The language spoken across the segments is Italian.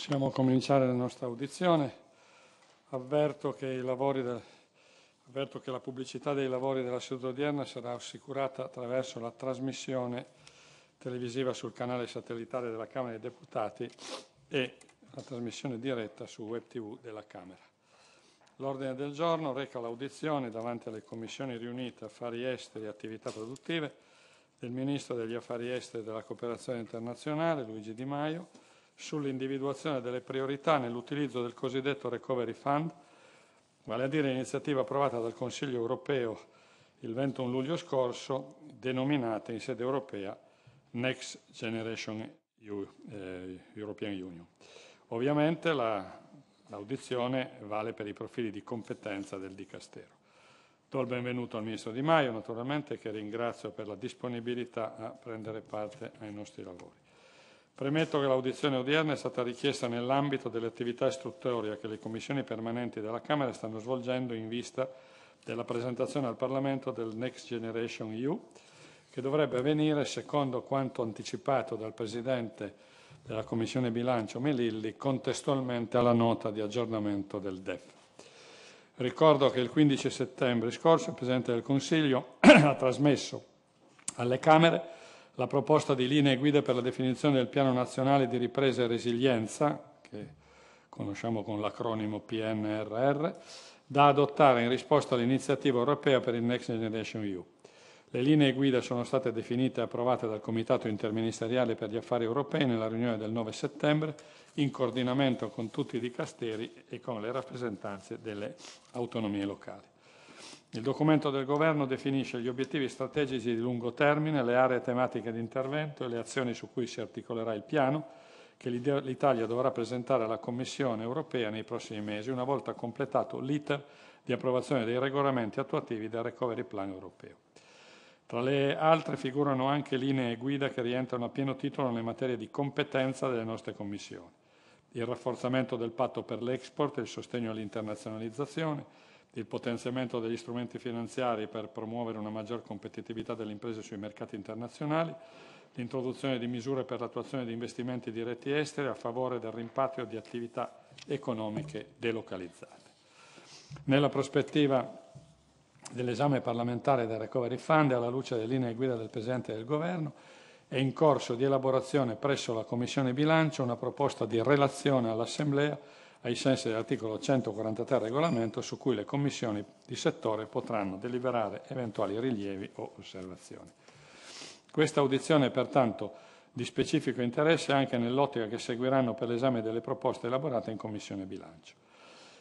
Possiamo cominciare la nostra audizione. Avverto che, del, avverto che, la pubblicità dei lavori della seduta odierna sarà assicurata attraverso la trasmissione televisiva sul canale satellitare della Camera dei Deputati e la trasmissione diretta su Web TV della Camera. L'ordine del giorno reca l'audizione davanti alle commissioni riunite Affari Esteri e Attività Produttive del Ministro degli Affari Esteri e della Cooperazione Internazionale, Luigi Di Maio, sull'individuazione delle priorità nell'utilizzo del cosiddetto Recovery Fund, vale a dire l'iniziativa approvata dal Consiglio europeo il 21 luglio scorso, denominata in sede europea Next Generation eh, European Union. Ovviamente l'audizione vale per i profili di competenza del Dicastero. Do il benvenuto al Ministro Di Maio, naturalmente, che ringrazio per la disponibilità a prendere parte ai nostri lavori. Premetto che l'audizione odierna è stata richiesta nell'ambito delle attività istruttorie che le commissioni permanenti della Camera stanno svolgendo in vista della presentazione al Parlamento del Next Generation EU, che dovrebbe avvenire, secondo quanto anticipato dal Presidente della Commissione Bilancio Melilli, contestualmente alla nota di aggiornamento del DEF. Ricordo che il 15 settembre scorso il Presidente del Consiglio ha trasmesso alle Camere la proposta di linee guida per la definizione del Piano Nazionale di Ripresa e Resilienza, che conosciamo con l'acronimo PNRR, da adottare in risposta all'iniziativa europea per il Next Generation EU. Le linee guida sono state definite e approvate dal Comitato interministeriale per gli affari europei nella riunione del 9 settembre, in coordinamento con tutti i dicasteri e con le rappresentanze delle autonomie locali. Il documento del Governo definisce gli obiettivi strategici di lungo termine, le aree tematiche di intervento e le azioni su cui si articolerà il piano, che l'Italia dovrà presentare alla Commissione europea nei prossimi mesi, una volta completato l'iter di approvazione dei regolamenti attuativi del Recovery Plan europeo. Tra le altre figurano anche linee guida che rientrano a pieno titolo nelle materie di competenza delle nostre commissioni. Il rafforzamento del patto per l'export e il sostegno all'internazionalizzazione, il potenziamento degli strumenti finanziari per promuovere una maggior competitività delle imprese sui mercati internazionali, l'introduzione di misure per l'attuazione di investimenti diretti esteri a favore del rimpatrio di attività economiche delocalizzate. Nella prospettiva dell'esame parlamentare del Recovery Fund, alla luce delle linee guida del Presidente del Governo, è in corso di elaborazione presso la Commissione Bilancio una proposta di relazione all'Assemblea ai sensi dell'articolo 143 del regolamento su cui le commissioni di settore potranno deliberare eventuali rilievi o osservazioni. Questa audizione è pertanto di specifico interesse anche nell'ottica che seguiranno per l'esame delle proposte elaborate in Commissione Bilancio.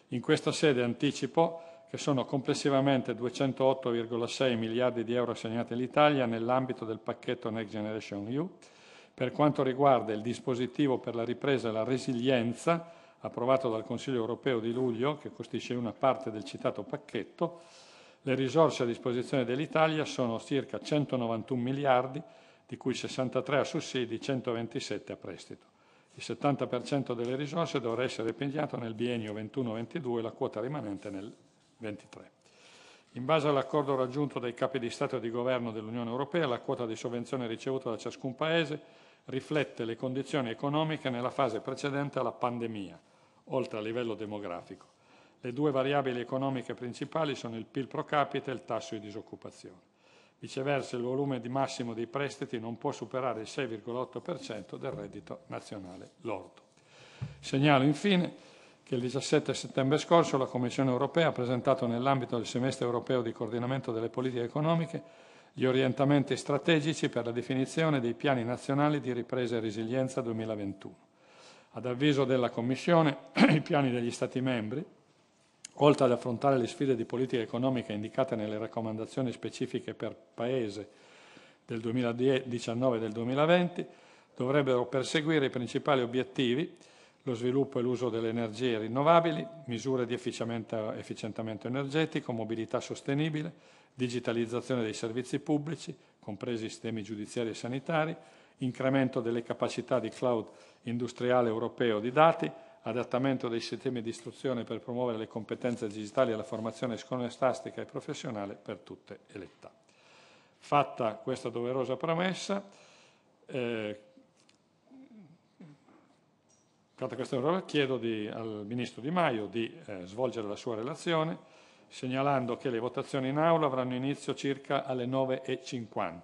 In questa sede anticipo che sono complessivamente 208,6 miliardi di euro assegnati all'Italia nell'ambito del pacchetto Next Generation EU. Per quanto riguarda il dispositivo per la ripresa e la resilienza, approvato dal Consiglio europeo di luglio, che costituisce una parte del citato pacchetto, le risorse a disposizione dell'Italia sono circa 191 miliardi, di cui 63 a sussidi, e 127 a prestito. Il 70% delle risorse dovrà essere impegnato nel biennio 21-22 e la quota rimanente nel 23. In base all'accordo raggiunto dai capi di Stato e di Governo dell'Unione Europea, la quota di sovvenzione ricevuta da ciascun Paese riflette le condizioni economiche nella fase precedente alla pandemia, oltre a livello demografico. Le due variabili economiche principali sono il PIL pro capite e il tasso di disoccupazione. Viceversa, il volume di massimo dei prestiti non può superare il 6,8% del reddito nazionale lordo. Segnalo infine che il 17 settembre scorso la Commissione europea ha presentato nell'ambito del semestre europeo di coordinamento delle politiche economiche gli orientamenti strategici per la definizione dei piani nazionali di ripresa e resilienza 2021. Ad avviso della Commissione, i piani degli Stati membri, oltre ad affrontare le sfide di politica economica indicate nelle raccomandazioni specifiche per Paese del 2019 e del 2020, dovrebbero perseguire i principali obiettivi lo sviluppo e l'uso delle energie rinnovabili, misure di efficientamento energetico, mobilità sostenibile, digitalizzazione dei servizi pubblici, compresi i sistemi giudiziari e sanitari, incremento delle capacità di cloud industriale europeo di dati, adattamento dei sistemi di istruzione per promuovere le competenze digitali e la formazione scolastica e professionale per tutte le età. Fatta questa doverosa promessa, eh, Fatta questa prova chiedo di, al Ministro Di Maio di eh, svolgere la sua relazione, segnalando che le votazioni in Aula avranno inizio circa alle 9.50.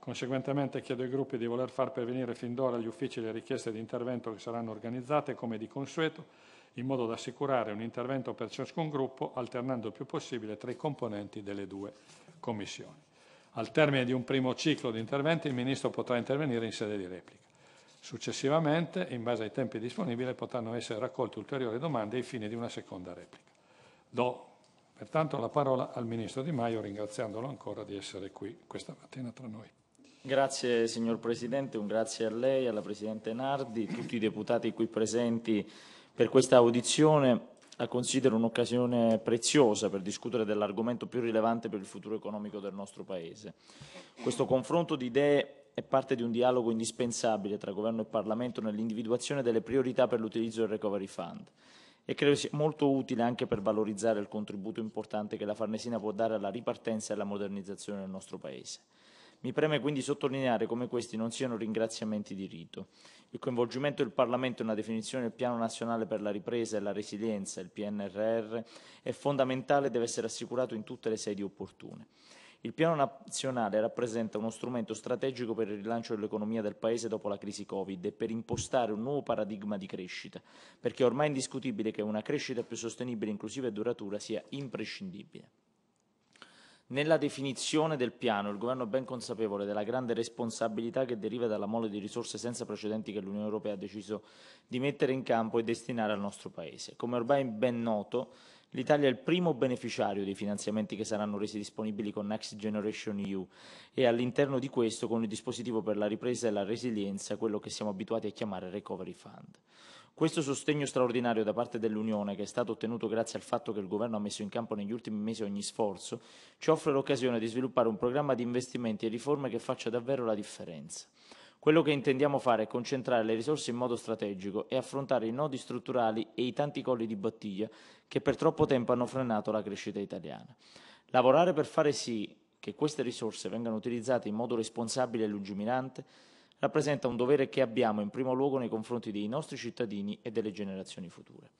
Conseguentemente chiedo ai gruppi di voler far pervenire fin d'ora agli uffici le richieste di intervento che saranno organizzate come di consueto, in modo da assicurare un intervento per ciascun gruppo, alternando il più possibile tra i componenti delle due commissioni. Al termine di un primo ciclo di interventi il Ministro potrà intervenire in sede di replica. Successivamente, in base ai tempi disponibili, potranno essere raccolte ulteriori domande ai fini di una seconda replica. Do pertanto la parola al Ministro Di Maio, ringraziandolo ancora di essere qui questa mattina tra noi. Grazie signor Presidente, un grazie a lei, alla Presidente Nardi, tutti i deputati qui presenti per questa audizione. La considero un'occasione preziosa per discutere dell'argomento più rilevante per il futuro economico del nostro Paese. Questo confronto di idee è parte di un dialogo indispensabile tra governo e Parlamento nell'individuazione delle priorità per l'utilizzo del Recovery Fund e credo sia molto utile anche per valorizzare il contributo importante che la Farnesina può dare alla ripartenza e alla modernizzazione del nostro Paese. Mi preme quindi sottolineare come questi non siano ringraziamenti di rito. Il coinvolgimento del Parlamento nella definizione del Piano nazionale per la ripresa e la resilienza, il PNRR, è fondamentale e deve essere assicurato in tutte le sedi opportune. Il piano nazionale rappresenta uno strumento strategico per il rilancio dell'economia del Paese dopo la crisi Covid e per impostare un nuovo paradigma di crescita, perché è ormai indiscutibile che una crescita più sostenibile, inclusiva e duratura sia imprescindibile. Nella definizione del piano il Governo è ben consapevole della grande responsabilità che deriva dalla mole di risorse senza precedenti che l'Unione Europea ha deciso di mettere in campo e destinare al nostro Paese. Come ormai ben noto, L'Italia è il primo beneficiario dei finanziamenti che saranno resi disponibili con Next Generation EU e all'interno di questo con il dispositivo per la ripresa e la resilienza, quello che siamo abituati a chiamare Recovery Fund. Questo sostegno straordinario da parte dell'Unione, che è stato ottenuto grazie al fatto che il Governo ha messo in campo negli ultimi mesi ogni sforzo, ci offre l'occasione di sviluppare un programma di investimenti e riforme che faccia davvero la differenza. Quello che intendiamo fare è concentrare le risorse in modo strategico e affrontare i nodi strutturali e i tanti colli di bottiglia che per troppo tempo hanno frenato la crescita italiana. Lavorare per fare sì che queste risorse vengano utilizzate in modo responsabile e lungimirante rappresenta un dovere che abbiamo in primo luogo nei confronti dei nostri cittadini e delle generazioni future.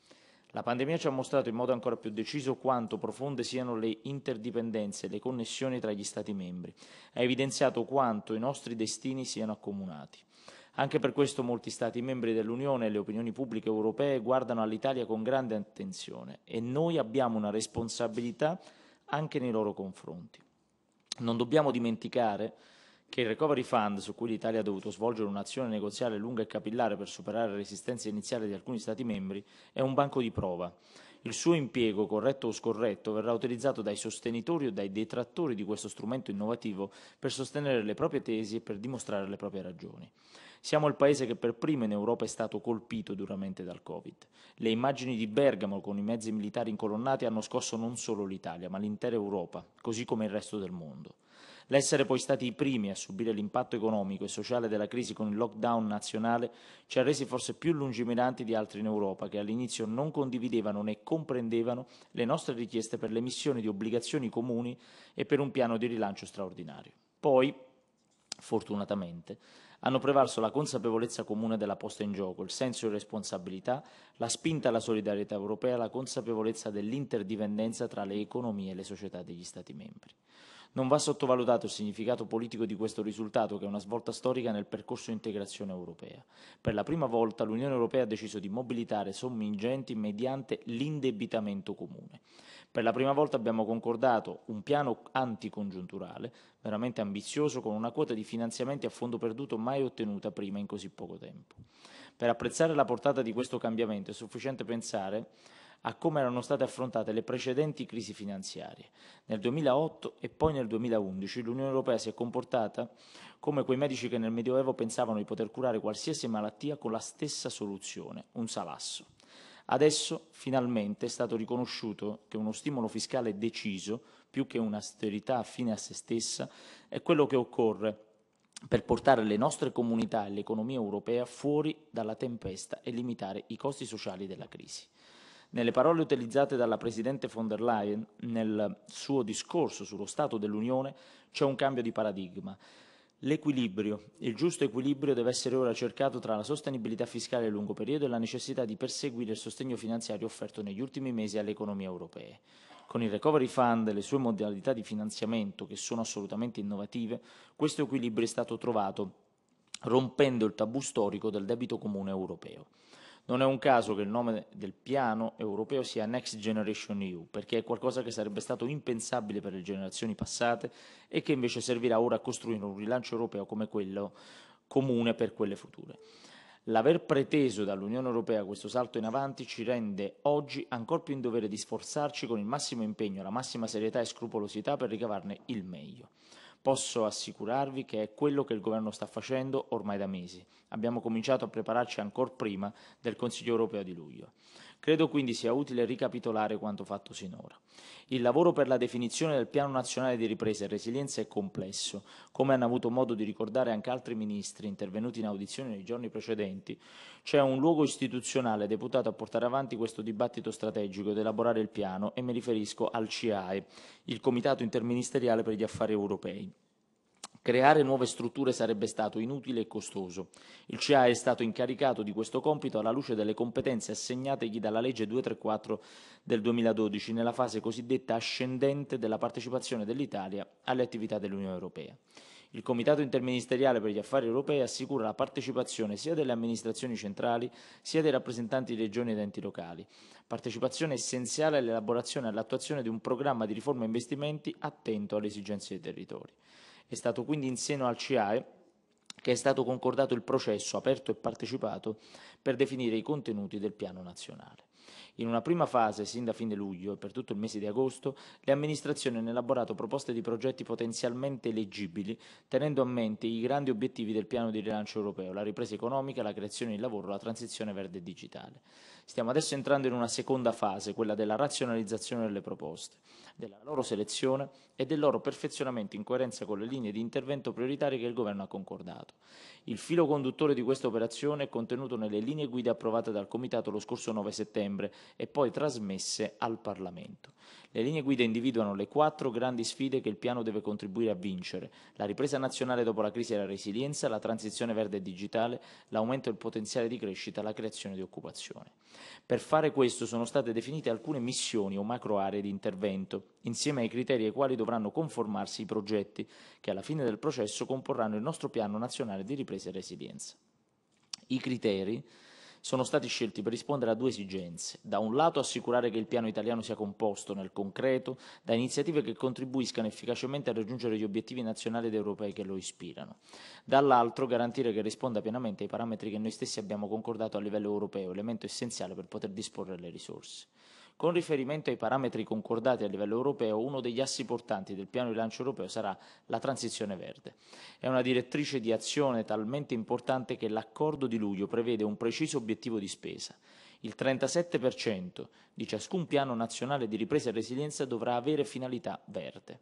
La pandemia ci ha mostrato in modo ancora più deciso quanto profonde siano le interdipendenze e le connessioni tra gli Stati membri. Ha evidenziato quanto i nostri destini siano accomunati. Anche per questo molti Stati membri dell'Unione e le opinioni pubbliche europee guardano all'Italia con grande attenzione e noi abbiamo una responsabilità anche nei loro confronti. Non dobbiamo dimenticare che il recovery fund, su cui l'Italia ha dovuto svolgere un'azione negoziale lunga e capillare per superare le resistenze iniziali di alcuni Stati membri, è un banco di prova. Il suo impiego, corretto o scorretto, verrà utilizzato dai sostenitori o dai detrattori di questo strumento innovativo per sostenere le proprie tesi e per dimostrare le proprie ragioni. Siamo il paese che per primo in Europa è stato colpito duramente dal Covid. Le immagini di Bergamo con i mezzi militari incolonnati hanno scosso non solo l'Italia, ma l'intera Europa, così come il resto del mondo. L'essere poi stati i primi a subire l'impatto economico e sociale della crisi con il lockdown nazionale ci ha resi forse più lungimiranti di altri in Europa che all'inizio non condividevano né comprendevano le nostre richieste per l'emissione di obbligazioni comuni e per un piano di rilancio straordinario. Poi, fortunatamente, hanno prevalso la consapevolezza comune della posta in gioco, il senso di responsabilità, la spinta alla solidarietà europea, la consapevolezza dell'interdipendenza tra le economie e le società degli Stati membri. Non va sottovalutato il significato politico di questo risultato, che è una svolta storica nel percorso integrazione europea. Per la prima volta l'Unione Europea ha deciso di mobilitare somme ingenti mediante l'indebitamento comune. Per la prima volta abbiamo concordato un piano anticongiunturale, veramente ambizioso, con una quota di finanziamenti a fondo perduto mai ottenuta prima in così poco tempo. Per apprezzare la portata di questo cambiamento è sufficiente pensare a come erano state affrontate le precedenti crisi finanziarie. Nel 2008 e poi nel 2011 l'Unione Europea si è comportata come quei medici che nel Medioevo pensavano di poter curare qualsiasi malattia con la stessa soluzione, un salasso. Adesso finalmente è stato riconosciuto che uno stimolo fiscale deciso, più che un'austerità fine a se stessa, è quello che occorre per portare le nostre comunità e l'economia europea fuori dalla tempesta e limitare i costi sociali della crisi. Nelle parole utilizzate dalla Presidente von der Leyen nel suo discorso sullo Stato dell'Unione c'è un cambio di paradigma. L'equilibrio, il giusto equilibrio deve essere ora cercato tra la sostenibilità fiscale a lungo periodo e la necessità di perseguire il sostegno finanziario offerto negli ultimi mesi alle economie europee. Con il Recovery Fund e le sue modalità di finanziamento, che sono assolutamente innovative, questo equilibrio è stato trovato rompendo il tabù storico del debito comune europeo. Non è un caso che il nome del piano europeo sia Next Generation EU, perché è qualcosa che sarebbe stato impensabile per le generazioni passate e che invece servirà ora a costruire un rilancio europeo come quello comune per quelle future. L'aver preteso dall'Unione Europea questo salto in avanti ci rende oggi ancora più in dovere di sforzarci con il massimo impegno, la massima serietà e scrupolosità per ricavarne il meglio. Posso assicurarvi che è quello che il governo sta facendo ormai da mesi abbiamo cominciato a prepararci ancora prima del Consiglio europeo di luglio. Credo quindi sia utile ricapitolare quanto fatto sinora. Il lavoro per la definizione del Piano Nazionale di Ripresa e Resilienza è complesso, come hanno avuto modo di ricordare anche altri ministri intervenuti in audizione nei giorni precedenti. C'è un luogo istituzionale deputato a portare avanti questo dibattito strategico ed elaborare il piano e mi riferisco al CIAE, il Comitato Interministeriale per gli Affari Europei. Creare nuove strutture sarebbe stato inutile e costoso. Il CA è stato incaricato di questo compito alla luce delle competenze assegnategli dalla legge 234 del 2012 nella fase cosiddetta ascendente della partecipazione dell'Italia alle attività dell'Unione Europea. Il Comitato interministeriale per gli affari europei assicura la partecipazione sia delle amministrazioni centrali sia dei rappresentanti di regioni ed enti locali. Partecipazione essenziale all'elaborazione e all'attuazione di un programma di riforma e investimenti attento alle esigenze dei territori. È stato quindi in seno al CIAE che è stato concordato il processo aperto e partecipato per definire i contenuti del piano nazionale. In una prima fase, sin da fine luglio e per tutto il mese di agosto, le amministrazioni hanno elaborato proposte di progetti potenzialmente eleggibili, tenendo a mente i grandi obiettivi del piano di rilancio europeo, la ripresa economica, la creazione di lavoro, la transizione verde e digitale. Stiamo adesso entrando in una seconda fase, quella della razionalizzazione delle proposte, della loro selezione e del loro perfezionamento in coerenza con le linee di intervento prioritarie che il Governo ha concordato. Il filo conduttore di questa operazione è contenuto nelle linee guida approvate dal Comitato lo scorso 9 settembre e poi trasmesse al Parlamento. Le linee guida individuano le quattro grandi sfide che il piano deve contribuire a vincere: la ripresa nazionale dopo la crisi e la resilienza, la transizione verde e digitale, l'aumento del potenziale di crescita, la creazione di occupazione. Per fare questo sono state definite alcune missioni o macro aree di intervento, insieme ai criteri ai quali dovranno conformarsi i progetti, che alla fine del processo comporranno il nostro piano nazionale di ripresa e resilienza. I criteri sono stati scelti per rispondere a due esigenze. Da un lato assicurare che il piano italiano sia composto nel concreto da iniziative che contribuiscano efficacemente a raggiungere gli obiettivi nazionali ed europei che lo ispirano. Dall'altro garantire che risponda pienamente ai parametri che noi stessi abbiamo concordato a livello europeo, elemento essenziale per poter disporre le risorse. Con riferimento ai parametri concordati a livello europeo, uno degli assi portanti del piano di lancio europeo sarà la transizione verde. È una direttrice di azione talmente importante che l'accordo di luglio prevede un preciso obiettivo di spesa il 37% di ciascun piano nazionale di ripresa e resilienza dovrà avere finalità verde.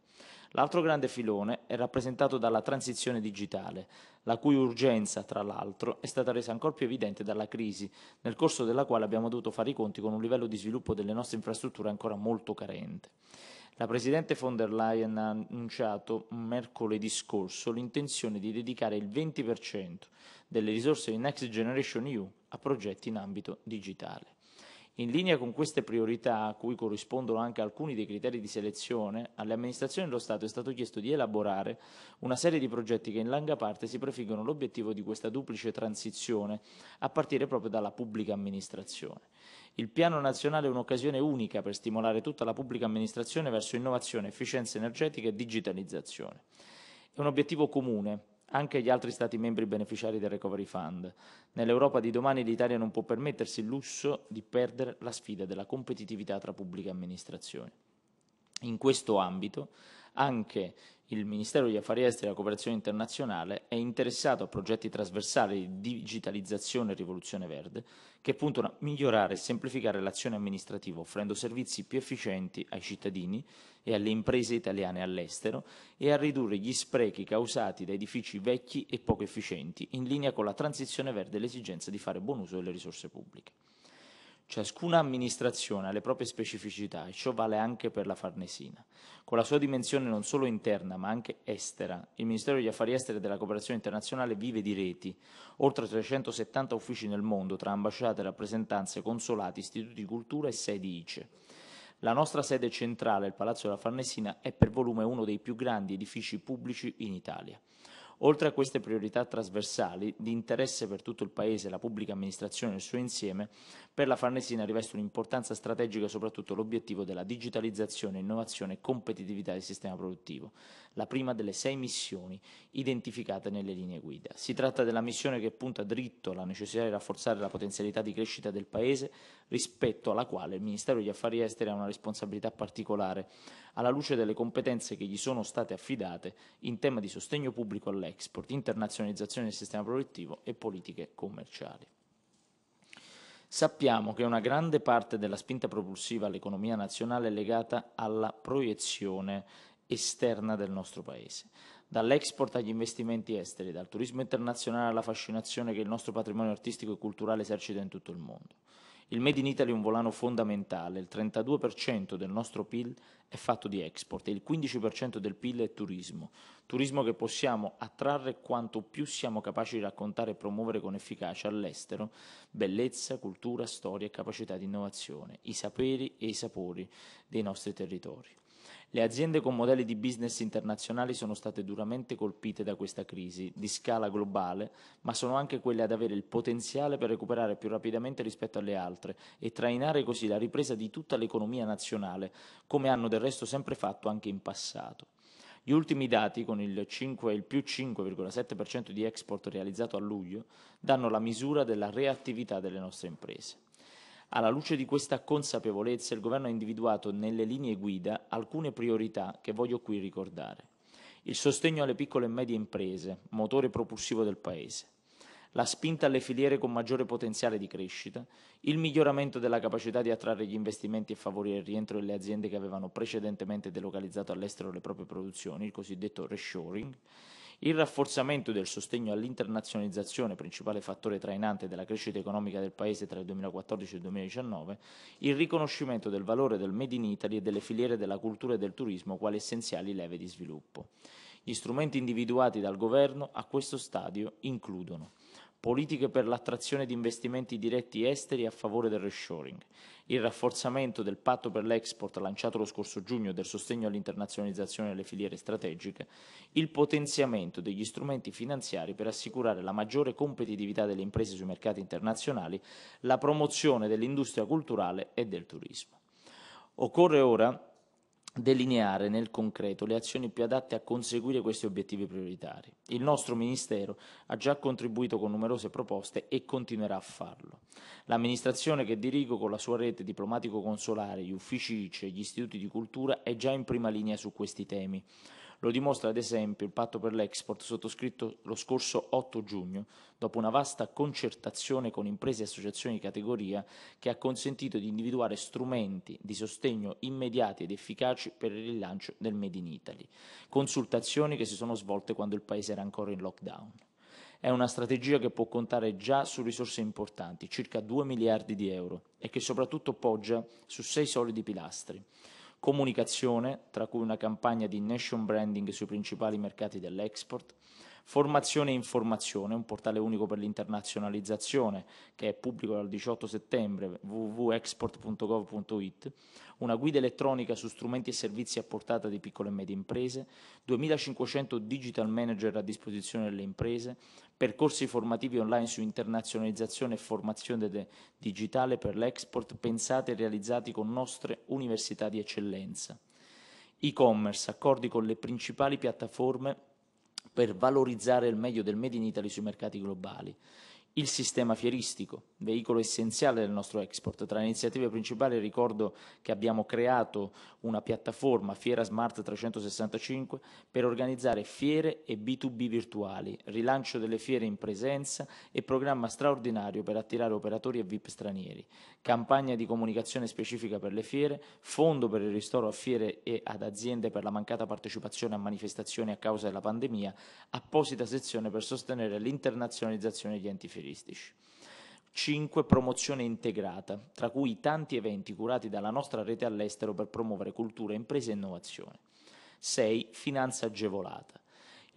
L'altro grande filone è rappresentato dalla transizione digitale, la cui urgenza, tra l'altro, è stata resa ancora più evidente dalla crisi, nel corso della quale abbiamo dovuto fare i conti con un livello di sviluppo delle nostre infrastrutture ancora molto carente. La presidente von der Leyen ha annunciato mercoledì scorso l'intenzione di dedicare il 20% delle risorse di Next Generation EU a progetti in ambito digitale. In linea con queste priorità, a cui corrispondono anche alcuni dei criteri di selezione, alle amministrazioni dello Stato è stato chiesto di elaborare una serie di progetti che in larga parte si prefiggono l'obiettivo di questa duplice transizione, a partire proprio dalla pubblica amministrazione. Il Piano nazionale è un'occasione unica per stimolare tutta la pubblica amministrazione verso innovazione, efficienza energetica e digitalizzazione. È un obiettivo comune anche agli altri Stati membri beneficiari del Recovery Fund. Nell'Europa di domani l'Italia non può permettersi il lusso di perdere la sfida della competitività tra pubbliche amministrazioni. In questo ambito anche il Ministero degli Affari Esteri e la Cooperazione Internazionale è interessato a progetti trasversali di digitalizzazione e rivoluzione verde che puntano a migliorare e semplificare l'azione amministrativa offrendo servizi più efficienti ai cittadini e alle imprese italiane all'estero e a ridurre gli sprechi causati da edifici vecchi e poco efficienti in linea con la transizione verde e l'esigenza di fare buon uso delle risorse pubbliche. Ciascuna amministrazione ha le proprie specificità e ciò vale anche per la Farnesina. Con la sua dimensione non solo interna ma anche estera, il Ministero degli Affari Esteri e della Cooperazione Internazionale vive di reti, oltre 370 uffici nel mondo tra ambasciate, rappresentanze, consolati, istituti di cultura e sedi ICE. La nostra sede centrale, il Palazzo della Farnesina, è per volume uno dei più grandi edifici pubblici in Italia. Oltre a queste priorità trasversali di interesse per tutto il Paese, la pubblica amministrazione nel suo insieme, per la Farnesina riveste un'importanza strategica soprattutto l'obiettivo della digitalizzazione, innovazione e competitività del sistema produttivo, la prima delle sei missioni identificate nelle linee guida. Si tratta della missione che punta dritto alla necessità di rafforzare la potenzialità di crescita del Paese, rispetto alla quale il Ministero degli Affari Esteri ha una responsabilità particolare, alla luce delle competenze che gli sono state affidate in tema di sostegno pubblico all'estero all'export, internazionalizzazione del sistema produttivo e politiche commerciali. Sappiamo che una grande parte della spinta propulsiva all'economia nazionale è legata alla proiezione esterna del nostro Paese. Dall'export agli investimenti esteri, dal turismo internazionale alla fascinazione che il nostro patrimonio artistico e culturale esercita in tutto il mondo. Il Made in Italy è un volano fondamentale, il 32% del nostro PIL è fatto di export e il 15% del PIL è turismo, turismo che possiamo attrarre quanto più siamo capaci di raccontare e promuovere con efficacia all'estero bellezza, cultura, storia e capacità di innovazione, i saperi e i sapori dei nostri territori. Le aziende con modelli di business internazionali sono state duramente colpite da questa crisi, di scala globale, ma sono anche quelle ad avere il potenziale per recuperare più rapidamente rispetto alle altre e trainare così la ripresa di tutta l'economia nazionale, come hanno del resto sempre fatto anche in passato. Gli ultimi dati, con il, 5, il più 5,7% di export realizzato a luglio, danno la misura della reattività delle nostre imprese. Alla luce di questa consapevolezza, il Governo ha individuato nelle linee guida alcune priorità che voglio qui ricordare. Il sostegno alle piccole e medie imprese, motore propulsivo del Paese, la spinta alle filiere con maggiore potenziale di crescita, il miglioramento della capacità di attrarre gli investimenti e favorire il rientro delle aziende che avevano precedentemente delocalizzato all'estero le proprie produzioni, il cosiddetto reshoring, il rafforzamento del sostegno all'internazionalizzazione, principale fattore trainante della crescita economica del Paese tra il 2014 e il 2019, il riconoscimento del valore del Made in Italy e delle filiere della cultura e del turismo quali essenziali leve di sviluppo. Gli strumenti individuati dal Governo a questo stadio includono politiche per l'attrazione di investimenti diretti esteri a favore del reshoring, il rafforzamento del patto per l'export lanciato lo scorso giugno del sostegno all'internazionalizzazione delle filiere strategiche, il potenziamento degli strumenti finanziari per assicurare la maggiore competitività delle imprese sui mercati internazionali, la promozione dell'industria culturale e del turismo. Occorre ora delineare nel concreto le azioni più adatte a conseguire questi obiettivi prioritari. Il nostro Ministero ha già contribuito con numerose proposte e continuerà a farlo. L'amministrazione che dirigo con la sua rete diplomatico-consolare, gli uffici ICE e gli istituti di cultura è già in prima linea su questi temi. Lo dimostra ad esempio il patto per l'export sottoscritto lo scorso 8 giugno, dopo una vasta concertazione con imprese e associazioni di categoria che ha consentito di individuare strumenti di sostegno immediati ed efficaci per il rilancio del Made in Italy, consultazioni che si sono svolte quando il Paese era ancora in lockdown. È una strategia che può contare già su risorse importanti, circa 2 miliardi di euro, e che soprattutto poggia su sei solidi pilastri comunicazione, tra cui una campagna di nation branding sui principali mercati dell'export, formazione e informazione, un portale unico per l'internazionalizzazione che è pubblico dal 18 settembre www.export.gov.it, una guida elettronica su strumenti e servizi a portata di piccole e medie imprese, 2.500 digital manager a disposizione delle imprese, percorsi formativi online su internazionalizzazione e formazione digitale per l'export pensati e realizzati con nostre università di eccellenza. E-commerce, accordi con le principali piattaforme per valorizzare il meglio del Made in Italy sui mercati globali il sistema fieristico, veicolo essenziale del nostro export. Tra le iniziative principali ricordo che abbiamo creato una piattaforma Fiera Smart 365 per organizzare fiere e B2B virtuali, rilancio delle fiere in presenza e programma straordinario per attirare operatori e VIP stranieri, campagna di comunicazione specifica per le fiere, fondo per il ristoro a fiere e ad aziende per la mancata partecipazione a manifestazioni a causa della pandemia, apposita sezione per sostenere l'internazionalizzazione degli enti fieristici ingegneristici. 5. Promozione integrata, tra cui tanti eventi curati dalla nostra rete all'estero per promuovere cultura, imprese e innovazione. 6. Finanza agevolata.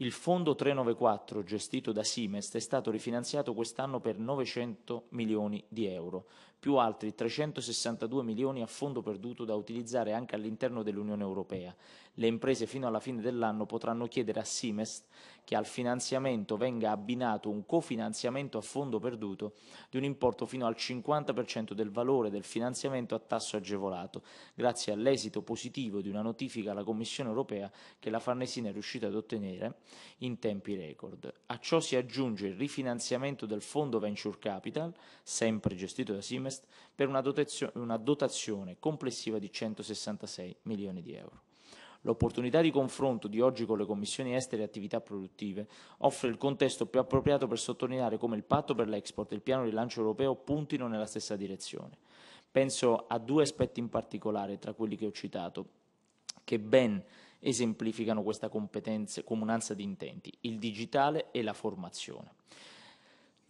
Il fondo 394 gestito da Simest è stato rifinanziato quest'anno per 900 milioni di euro, più altri 362 milioni a fondo perduto da utilizzare anche all'interno dell'Unione Europea, le imprese fino alla fine dell'anno potranno chiedere a Simest che al finanziamento venga abbinato un cofinanziamento a fondo perduto di un importo fino al 50% del valore del finanziamento a tasso agevolato, grazie all'esito positivo di una notifica alla Commissione europea che la Farnesina è riuscita ad ottenere in tempi record. A ciò si aggiunge il rifinanziamento del fondo Venture Capital, sempre gestito da Simest, per una, dotazio una dotazione complessiva di 166 milioni di euro. L'opportunità di confronto di oggi con le commissioni estere e attività produttive offre il contesto più appropriato per sottolineare come il patto per l'export e il piano rilancio europeo puntino nella stessa direzione. Penso a due aspetti in particolare, tra quelli che ho citato, che ben esemplificano questa comunanza di intenti, il digitale e la formazione.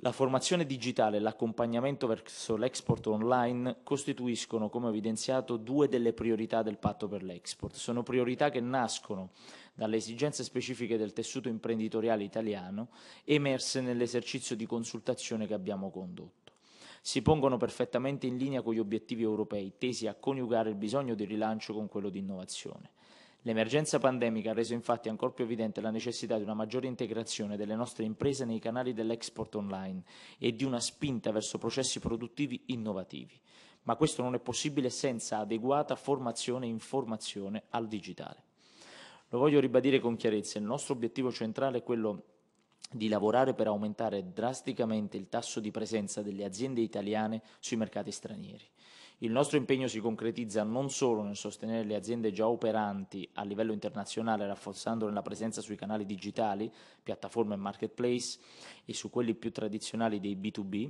La formazione digitale e l'accompagnamento verso l'export online costituiscono, come ho evidenziato, due delle priorità del patto per l'export. Sono priorità che nascono dalle esigenze specifiche del tessuto imprenditoriale italiano emerse nell'esercizio di consultazione che abbiamo condotto. Si pongono perfettamente in linea con gli obiettivi europei, tesi a coniugare il bisogno di rilancio con quello di innovazione. L'emergenza pandemica ha reso infatti ancora più evidente la necessità di una maggiore integrazione delle nostre imprese nei canali dell'export online e di una spinta verso processi produttivi innovativi. Ma questo non è possibile senza adeguata formazione e informazione al digitale. Lo voglio ribadire con chiarezza, il nostro obiettivo centrale è quello di lavorare per aumentare drasticamente il tasso di presenza delle aziende italiane sui mercati stranieri. Il nostro impegno si concretizza non solo nel sostenere le aziende già operanti a livello internazionale, rafforzandone la presenza sui canali digitali, piattaforme e marketplace, e su quelli più tradizionali dei B2B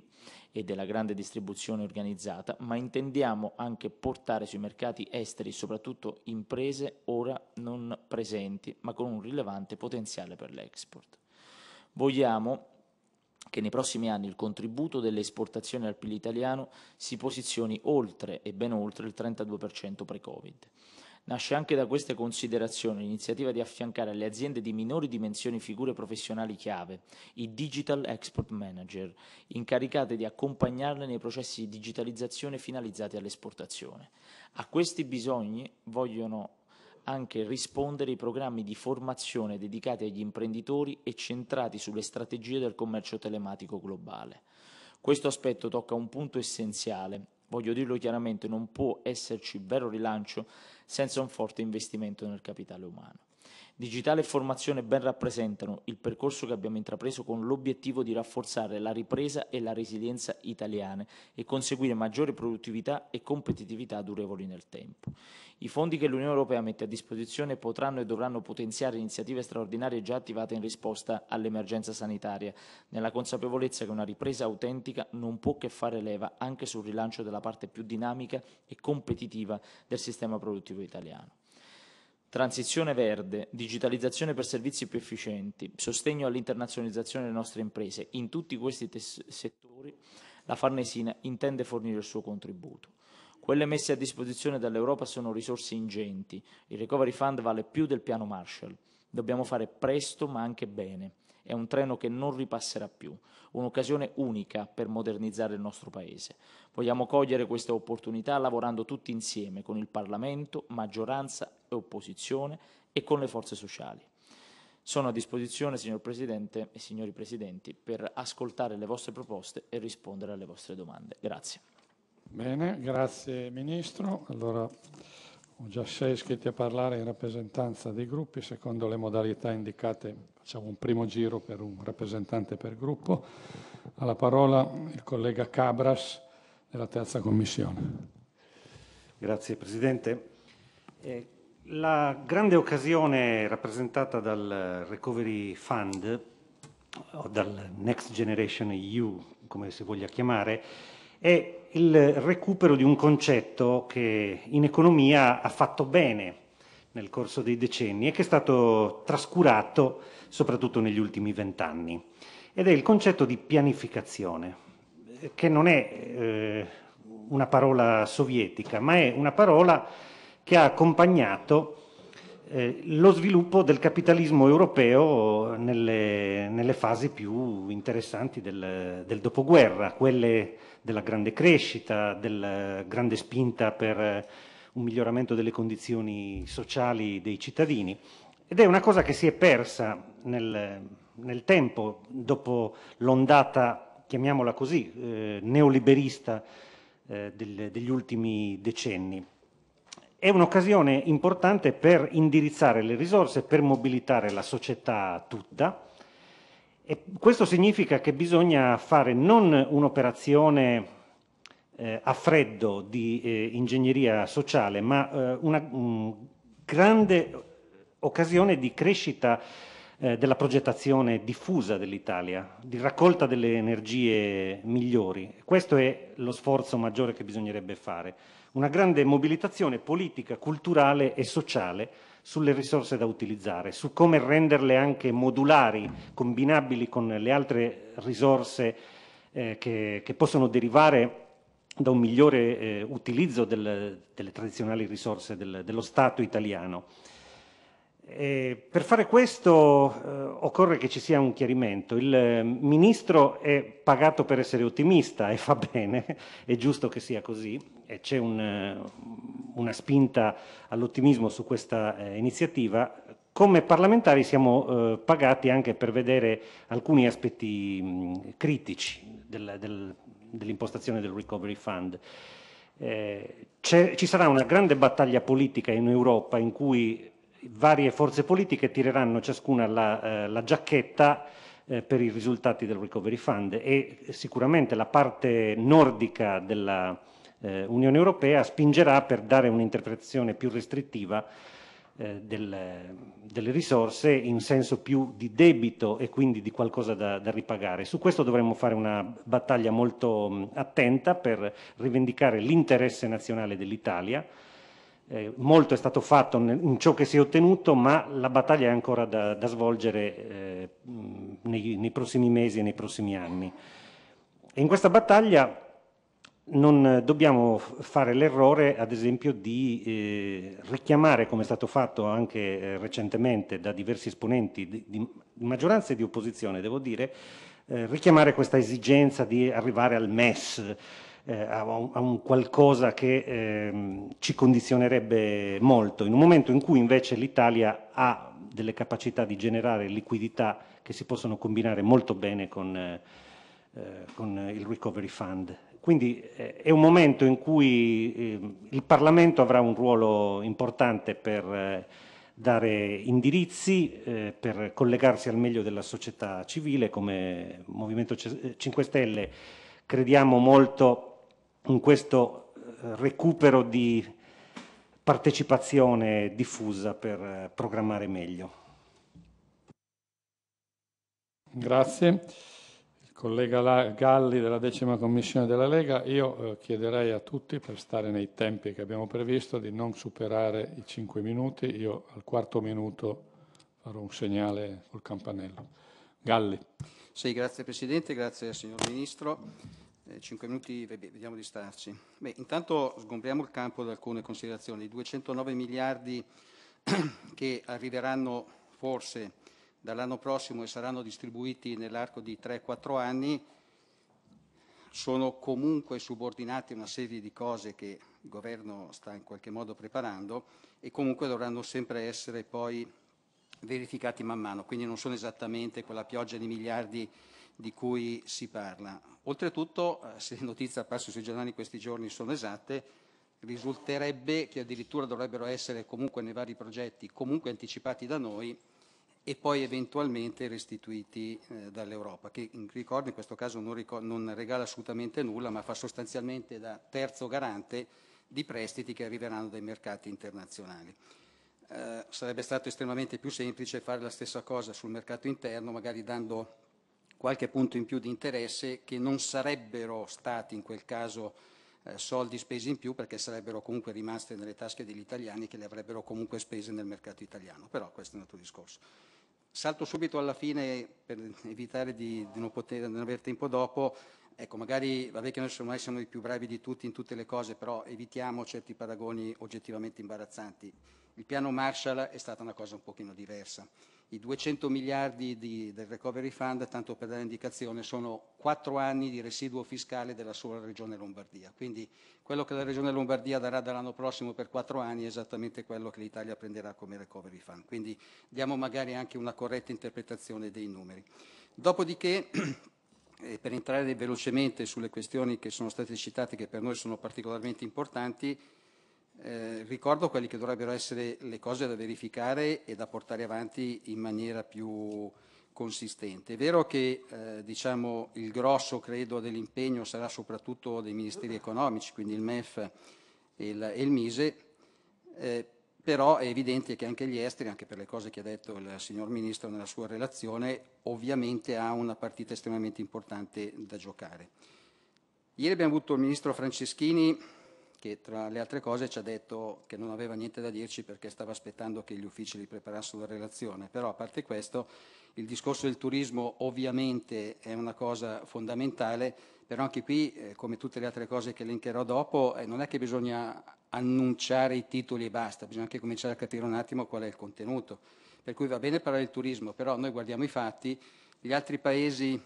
e della grande distribuzione organizzata, ma intendiamo anche portare sui mercati esteri, soprattutto imprese ora non presenti, ma con un rilevante potenziale per l'export. Vogliamo che nei prossimi anni il contributo delle esportazioni al PIL italiano si posizioni oltre e ben oltre il 32% pre-Covid. Nasce anche da queste considerazioni l'iniziativa di affiancare alle aziende di minori dimensioni figure professionali chiave, i Digital Export Manager, incaricate di accompagnarle nei processi di digitalizzazione finalizzati all'esportazione. A questi bisogni vogliono anche rispondere ai programmi di formazione dedicati agli imprenditori e centrati sulle strategie del commercio telematico globale. Questo aspetto tocca un punto essenziale. Voglio dirlo chiaramente, non può esserci vero rilancio senza un forte investimento nel capitale umano. Digitale e formazione ben rappresentano il percorso che abbiamo intrapreso con l'obiettivo di rafforzare la ripresa e la resilienza italiane e conseguire maggiore produttività e competitività durevoli nel tempo. I fondi che l'Unione Europea mette a disposizione potranno e dovranno potenziare iniziative straordinarie già attivate in risposta all'emergenza sanitaria, nella consapevolezza che una ripresa autentica non può che fare leva anche sul rilancio della parte più dinamica e competitiva del sistema produttivo italiano transizione verde, digitalizzazione per servizi più efficienti, sostegno all'internazionalizzazione delle nostre imprese. In tutti questi settori la Farnesina intende fornire il suo contributo. Quelle messe a disposizione dall'Europa sono risorse ingenti. Il Recovery Fund vale più del piano Marshall. Dobbiamo fare presto ma anche bene. È un treno che non ripasserà più, un'occasione unica per modernizzare il nostro Paese. Vogliamo cogliere questa opportunità lavorando tutti insieme con il Parlamento, maggioranza e opposizione e con le forze sociali. Sono a disposizione, signor Presidente e signori Presidenti, per ascoltare le vostre proposte e rispondere alle vostre domande. Grazie. Bene, grazie Ministro. Allora, ho già sei iscritti a parlare in rappresentanza dei gruppi. Secondo le modalità indicate facciamo un primo giro per un rappresentante per gruppo. Alla parola il collega Cabras della Terza Commissione. Grazie Presidente. Eh, la grande occasione rappresentata dal Recovery Fund, o dal Next Generation EU, come si voglia chiamare, è il recupero di un concetto che in economia ha fatto bene nel corso dei decenni e che è stato trascurato soprattutto negli ultimi vent'anni, ed è il concetto di pianificazione, che non è eh, una parola sovietica, ma è una parola che ha accompagnato eh, lo sviluppo del capitalismo europeo nelle, nelle fasi più interessanti del, del, dopoguerra, quelle della grande crescita, della grande spinta per un miglioramento delle condizioni sociali dei cittadini. Ed è una cosa che si è persa nel, nel tempo, dopo l'ondata, chiamiamola così, eh, neoliberista eh, del, degli ultimi decenni è un'occasione importante per indirizzare le risorse, per mobilitare la società tutta. E questo significa che bisogna fare non un'operazione eh, a freddo di eh, ingegneria sociale, ma eh, una mh, grande occasione di crescita eh, della progettazione diffusa dell'Italia, di raccolta delle energie migliori. Questo è lo sforzo maggiore che bisognerebbe fare una grande mobilitazione politica, culturale e sociale sulle risorse da utilizzare, su come renderle anche modulari, combinabili con le altre risorse eh, che, che, possono derivare da un migliore eh, utilizzo del, delle tradizionali risorse del, dello Stato italiano. Eh, per fare questo eh, occorre che ci sia un chiarimento. Il eh, ministro è pagato per essere ottimista e fa bene, è giusto che sia così, e c'è un, eh, una spinta all'ottimismo su questa eh, iniziativa. Come parlamentari siamo eh, pagati anche per vedere alcuni aspetti mh, critici del, del, dell'impostazione del Recovery Fund. ci sarà una grande battaglia politica in Europa in cui varie forze politiche tireranno ciascuna la, eh, la giacchetta eh, per i risultati del Recovery Fund e sicuramente la parte nordica dell'Unione eh, Europea spingerà per dare un'interpretazione più restrittiva eh, del, delle risorse in senso più di debito e quindi di qualcosa da, da ripagare. Su questo dovremmo fare una battaglia molto mh, attenta per rivendicare l'interesse nazionale dell'Italia eh, molto è stato fatto in ciò che si è ottenuto, ma la battaglia è ancora da, da svolgere eh, nei, nei, prossimi mesi e nei prossimi anni. E in questa battaglia non eh, dobbiamo fare l'errore, ad esempio, di eh, richiamare, come è stato fatto anche eh, recentemente da diversi esponenti di, di, maggioranza e di opposizione, devo dire, eh, richiamare questa esigenza di arrivare al MES, eh, a, un, a, un, qualcosa che eh, ci condizionerebbe molto, in un momento in cui invece l'Italia ha delle capacità di generare liquidità che si possono combinare molto bene con, eh, con il Recovery Fund. Quindi eh, è un momento in cui ehm, il Parlamento avrà un ruolo importante per eh, dare indirizzi eh, per collegarsi al meglio della società civile come Movimento 5 eh, Stelle crediamo molto in questo eh, recupero di partecipazione diffusa per eh, programmare meglio. Grazie. Il collega Galli della decima commissione della Lega, io eh, chiederei a tutti, per stare nei tempi che abbiamo previsto, di non superare i cinque minuti. Io al quarto minuto farò un segnale col campanello. Galli. Sì, grazie Presidente, grazie signor Ministro. 5 eh, minuti, vediamo di starci. Beh, intanto sgombriamo il campo da alcune considerazioni. I 209 miliardi che arriveranno forse dall'anno prossimo e saranno distribuiti nell'arco di 3-4 anni sono comunque subordinati a una serie di cose che il governo sta in qualche modo preparando e comunque dovranno sempre essere poi verificati man mano, quindi non sono esattamente quella pioggia di miliardi di cui si parla. Oltretutto, eh, se le notizie apparse sui giornali in questi giorni sono esatte, risulterebbe che addirittura dovrebbero essere comunque nei vari progetti, comunque anticipati da noi e poi eventualmente restituiti eh, dall'Europa, che ricordo in questo caso non, non regala assolutamente nulla, ma fa sostanzialmente da terzo garante di prestiti che arriveranno dai mercati internazionali. Eh, sarebbe stato estremamente più semplice fare la stessa cosa sul mercato interno, magari dando qualche punto in più di interesse che non sarebbero stati in quel caso eh, soldi spesi in più perché sarebbero comunque rimaste nelle tasche degli italiani che le avrebbero comunque spese nel mercato italiano, però questo è un altro discorso. Salto subito alla fine per evitare di, di non, poter, non aver tempo dopo, Ecco, magari vabbè che noi ormai siamo i più bravi di tutti in tutte le cose, però evitiamo certi paragoni oggettivamente imbarazzanti. Il piano Marshall è stata una cosa un pochino diversa. I 200 miliardi di, del Recovery Fund, tanto per dare indicazione, sono quattro anni di residuo fiscale della sola Regione Lombardia. Quindi quello che la Regione Lombardia darà dall'anno prossimo per quattro anni è esattamente quello che l'Italia prenderà come Recovery Fund. Quindi diamo magari anche una corretta interpretazione dei numeri. Dopodiché, eh, per entrare velocemente sulle questioni che sono state citate, che per noi sono particolarmente importanti, eh, ricordo quelle che dovrebbero essere le cose da verificare e da portare avanti in maniera più consistente. È vero che eh, diciamo, il grosso credo, dell'impegno sarà soprattutto dei ministeri economici, quindi il MEF e il, e il MISE, eh, però è evidente che anche gli esteri, anche per le cose che ha detto il signor Ministro nella sua relazione, ovviamente ha una partita estremamente importante da giocare. Ieri abbiamo avuto il Ministro Franceschini che tra le altre cose ci ha detto che non aveva niente da dirci perché stava aspettando che gli uffici gli preparassero la relazione, però a parte questo il discorso del turismo ovviamente è una cosa fondamentale, però anche qui, eh, come tutte le altre cose che elencherò dopo, eh, non è che bisogna annunciare i titoli e basta, bisogna anche cominciare a capire un attimo qual è il contenuto. Per cui va bene parlare del turismo, però noi guardiamo i fatti, gli altri paesi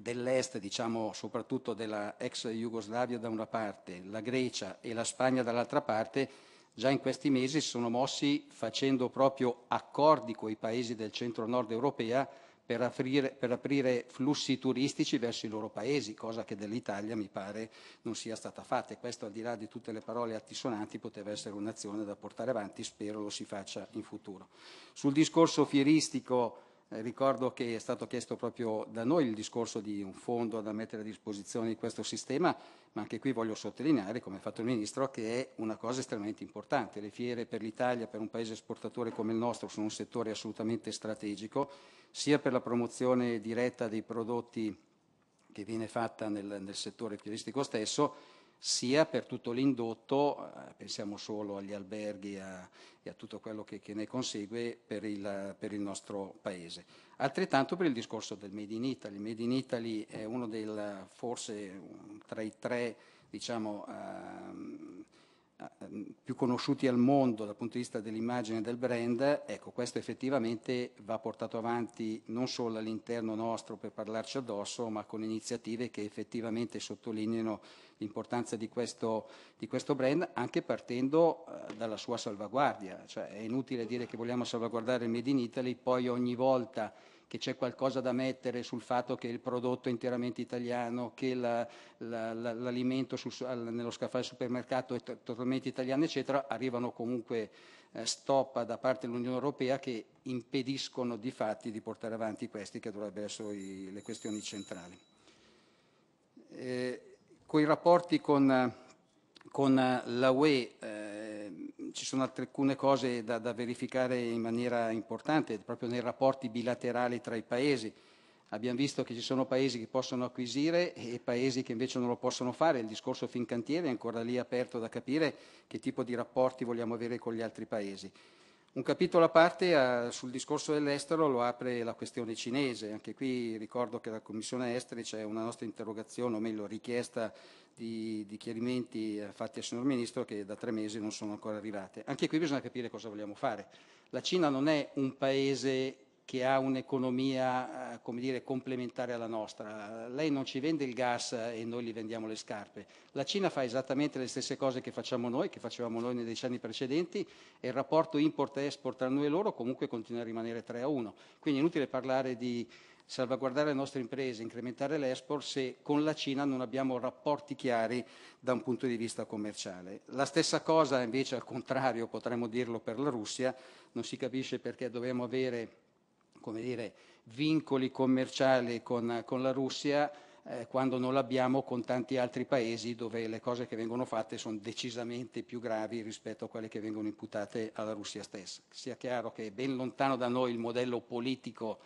dell'est, diciamo soprattutto della ex Jugoslavia da una parte, la Grecia e la Spagna dall'altra parte, già in questi mesi si sono mossi facendo proprio accordi con i paesi del centro-nord europea per aprire, per aprire, flussi turistici verso i loro paesi, cosa che dell'Italia mi pare non sia stata fatta. E questo, al di là di tutte le parole attisonanti, poteva essere un'azione da portare avanti, spero lo si faccia in futuro. Sul discorso fieristico eh, ricordo che è stato chiesto proprio da noi il discorso di un fondo da mettere a disposizione di questo sistema, ma anche qui voglio sottolineare, come ha fatto il Ministro, che è una cosa estremamente importante. Le fiere per l'Italia, per un paese esportatore come il nostro, sono un settore assolutamente strategico, sia per la promozione diretta dei prodotti che viene fatta nel, nel settore fieristico stesso, sia per tutto l'indotto, eh, pensiamo solo agli alberghi a, e a tutto quello che, che ne consegue per il, per il, nostro Paese. Altrettanto per il discorso del Made in Italy. Il Made in Italy è uno del, forse tra i tre diciamo, ehm, eh, più conosciuti al mondo dal punto di vista dell'immagine del brand, ecco, questo effettivamente va portato avanti non solo all'interno nostro per parlarci addosso, ma con iniziative che effettivamente sottolineano l'importanza di questo, di questo, brand anche partendo eh, dalla sua salvaguardia. Cioè, è inutile dire che vogliamo salvaguardare il Made in Italy, poi ogni volta che c'è qualcosa da mettere sul fatto che il prodotto è interamente italiano, che la, la, la, l'alimento sul, nello scaffale supermercato è to- totalmente italiano, eccetera, arrivano comunque eh, stop da parte dell'Unione Europea che impediscono di fatti di portare avanti queste che dovrebbero essere i, le questioni centrali. Eh, con i rapporti con, con la UE eh, ci sono alcune cose da, da, verificare in maniera importante, proprio nei rapporti bilaterali tra i paesi. Abbiamo visto che ci sono paesi che possono acquisire e paesi che invece non lo possono fare. Il discorso Fincantieri è ancora lì aperto da capire che tipo di rapporti vogliamo avere con gli altri paesi. Un capitolo a parte a, eh, sul discorso dell'estero lo apre la questione cinese, anche qui ricordo che la Commissione esteri c'è una nostra interrogazione, o meglio richiesta di, di, chiarimenti eh, fatti al signor Ministro che da tre mesi non sono ancora arrivate. Anche qui bisogna capire cosa vogliamo fare. La Cina non è un paese che ha un'economia eh, dire, complementare alla nostra. Lei non ci vende il gas e noi gli vendiamo le scarpe. La Cina fa esattamente le stesse cose che facciamo noi, che facevamo noi nei decenni precedenti e il rapporto import-export tra noi e loro comunque continua a rimanere 3 a 1. Quindi è inutile parlare di salvaguardare le nostre imprese, incrementare l'export se con la Cina non abbiamo rapporti chiari da un punto di vista commerciale. La stessa cosa invece al contrario potremmo dirlo per la Russia, non si capisce perché dobbiamo avere come dire, vincoli commerciali con, con la Russia eh, quando non l'abbiamo con tanti altri paesi dove le cose che vengono fatte sono decisamente più gravi rispetto a quelle che vengono imputate alla Russia stessa. Sia chiaro che è ben lontano da noi il modello politico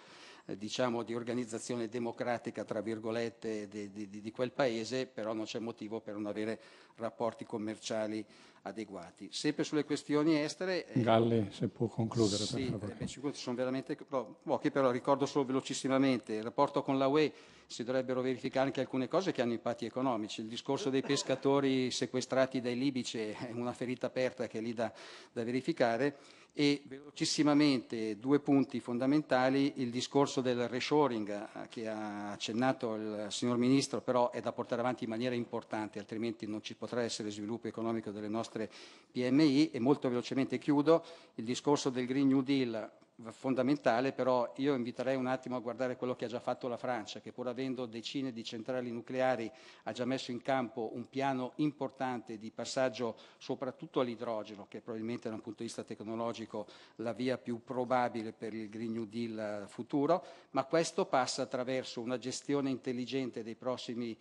eh, diciamo, di organizzazione democratica, tra virgolette, di, di, di quel paese, però non c'è motivo per non avere rapporti commerciali adeguati. Sempre sulle questioni estere... Eh, Galli, se può concludere. Sì, per favore. Eh, beh, sono veramente pochi, però ricordo solo velocissimamente. Il rapporto con la UE si dovrebbero verificare anche alcune cose che hanno impatti economici. Il discorso dei pescatori sequestrati dai libici è una ferita aperta che è lì da, da verificare e velocissimamente due punti fondamentali, il discorso del reshoring eh, che ha accennato il signor Ministro, però è da portare avanti in maniera importante, altrimenti non ci potrà essere sviluppo economico delle nostre PMI e molto velocemente chiudo, il discorso del Green New Deal fondamentale, però io inviterei un attimo a guardare quello che ha già fatto la Francia, che pur avendo decine di centrali nucleari ha già messo in campo un piano importante di passaggio soprattutto all'idrogeno, che probabilmente da un punto di vista tecnologico la via più probabile per il Green New Deal futuro, ma questo passa attraverso una gestione intelligente dei prossimi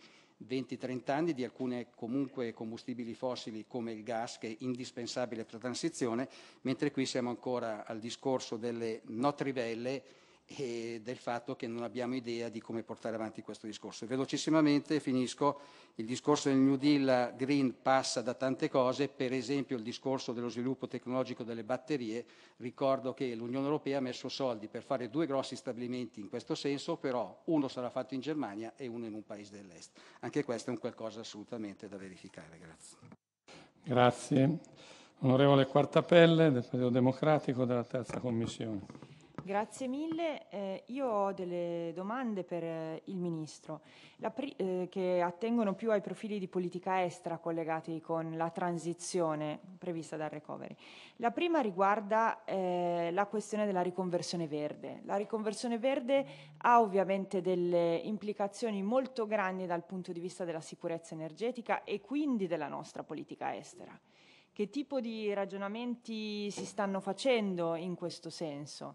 20-30 anni di alcune comunque combustibili fossili come il gas che è indispensabile per la transizione, mentre qui siamo ancora al discorso delle notrivelle e del fatto che non abbiamo idea di come portare avanti questo discorso. Velocissimamente finisco, il discorso del New Deal Green passa da tante cose, per esempio il discorso dello sviluppo tecnologico delle batterie, ricordo che l'Unione Europea ha messo soldi per fare due grossi stabilimenti in questo senso, però uno sarà fatto in Germania e uno in un paese dell'Est. Anche questo è un qualcosa assolutamente da verificare. Grazie. Grazie. Onorevole Quartapelle, del Partito Democratico della Terza Commissione. Grazie mille. Eh, io ho delle domande per eh, il Ministro eh, che attengono più ai profili di politica estera collegati con la transizione prevista dal Recovery. La prima riguarda eh, la questione della riconversione verde. La riconversione verde ha ovviamente delle implicazioni molto grandi dal punto di vista della sicurezza energetica e quindi della nostra politica estera. Che tipo di ragionamenti si stanno facendo in questo senso?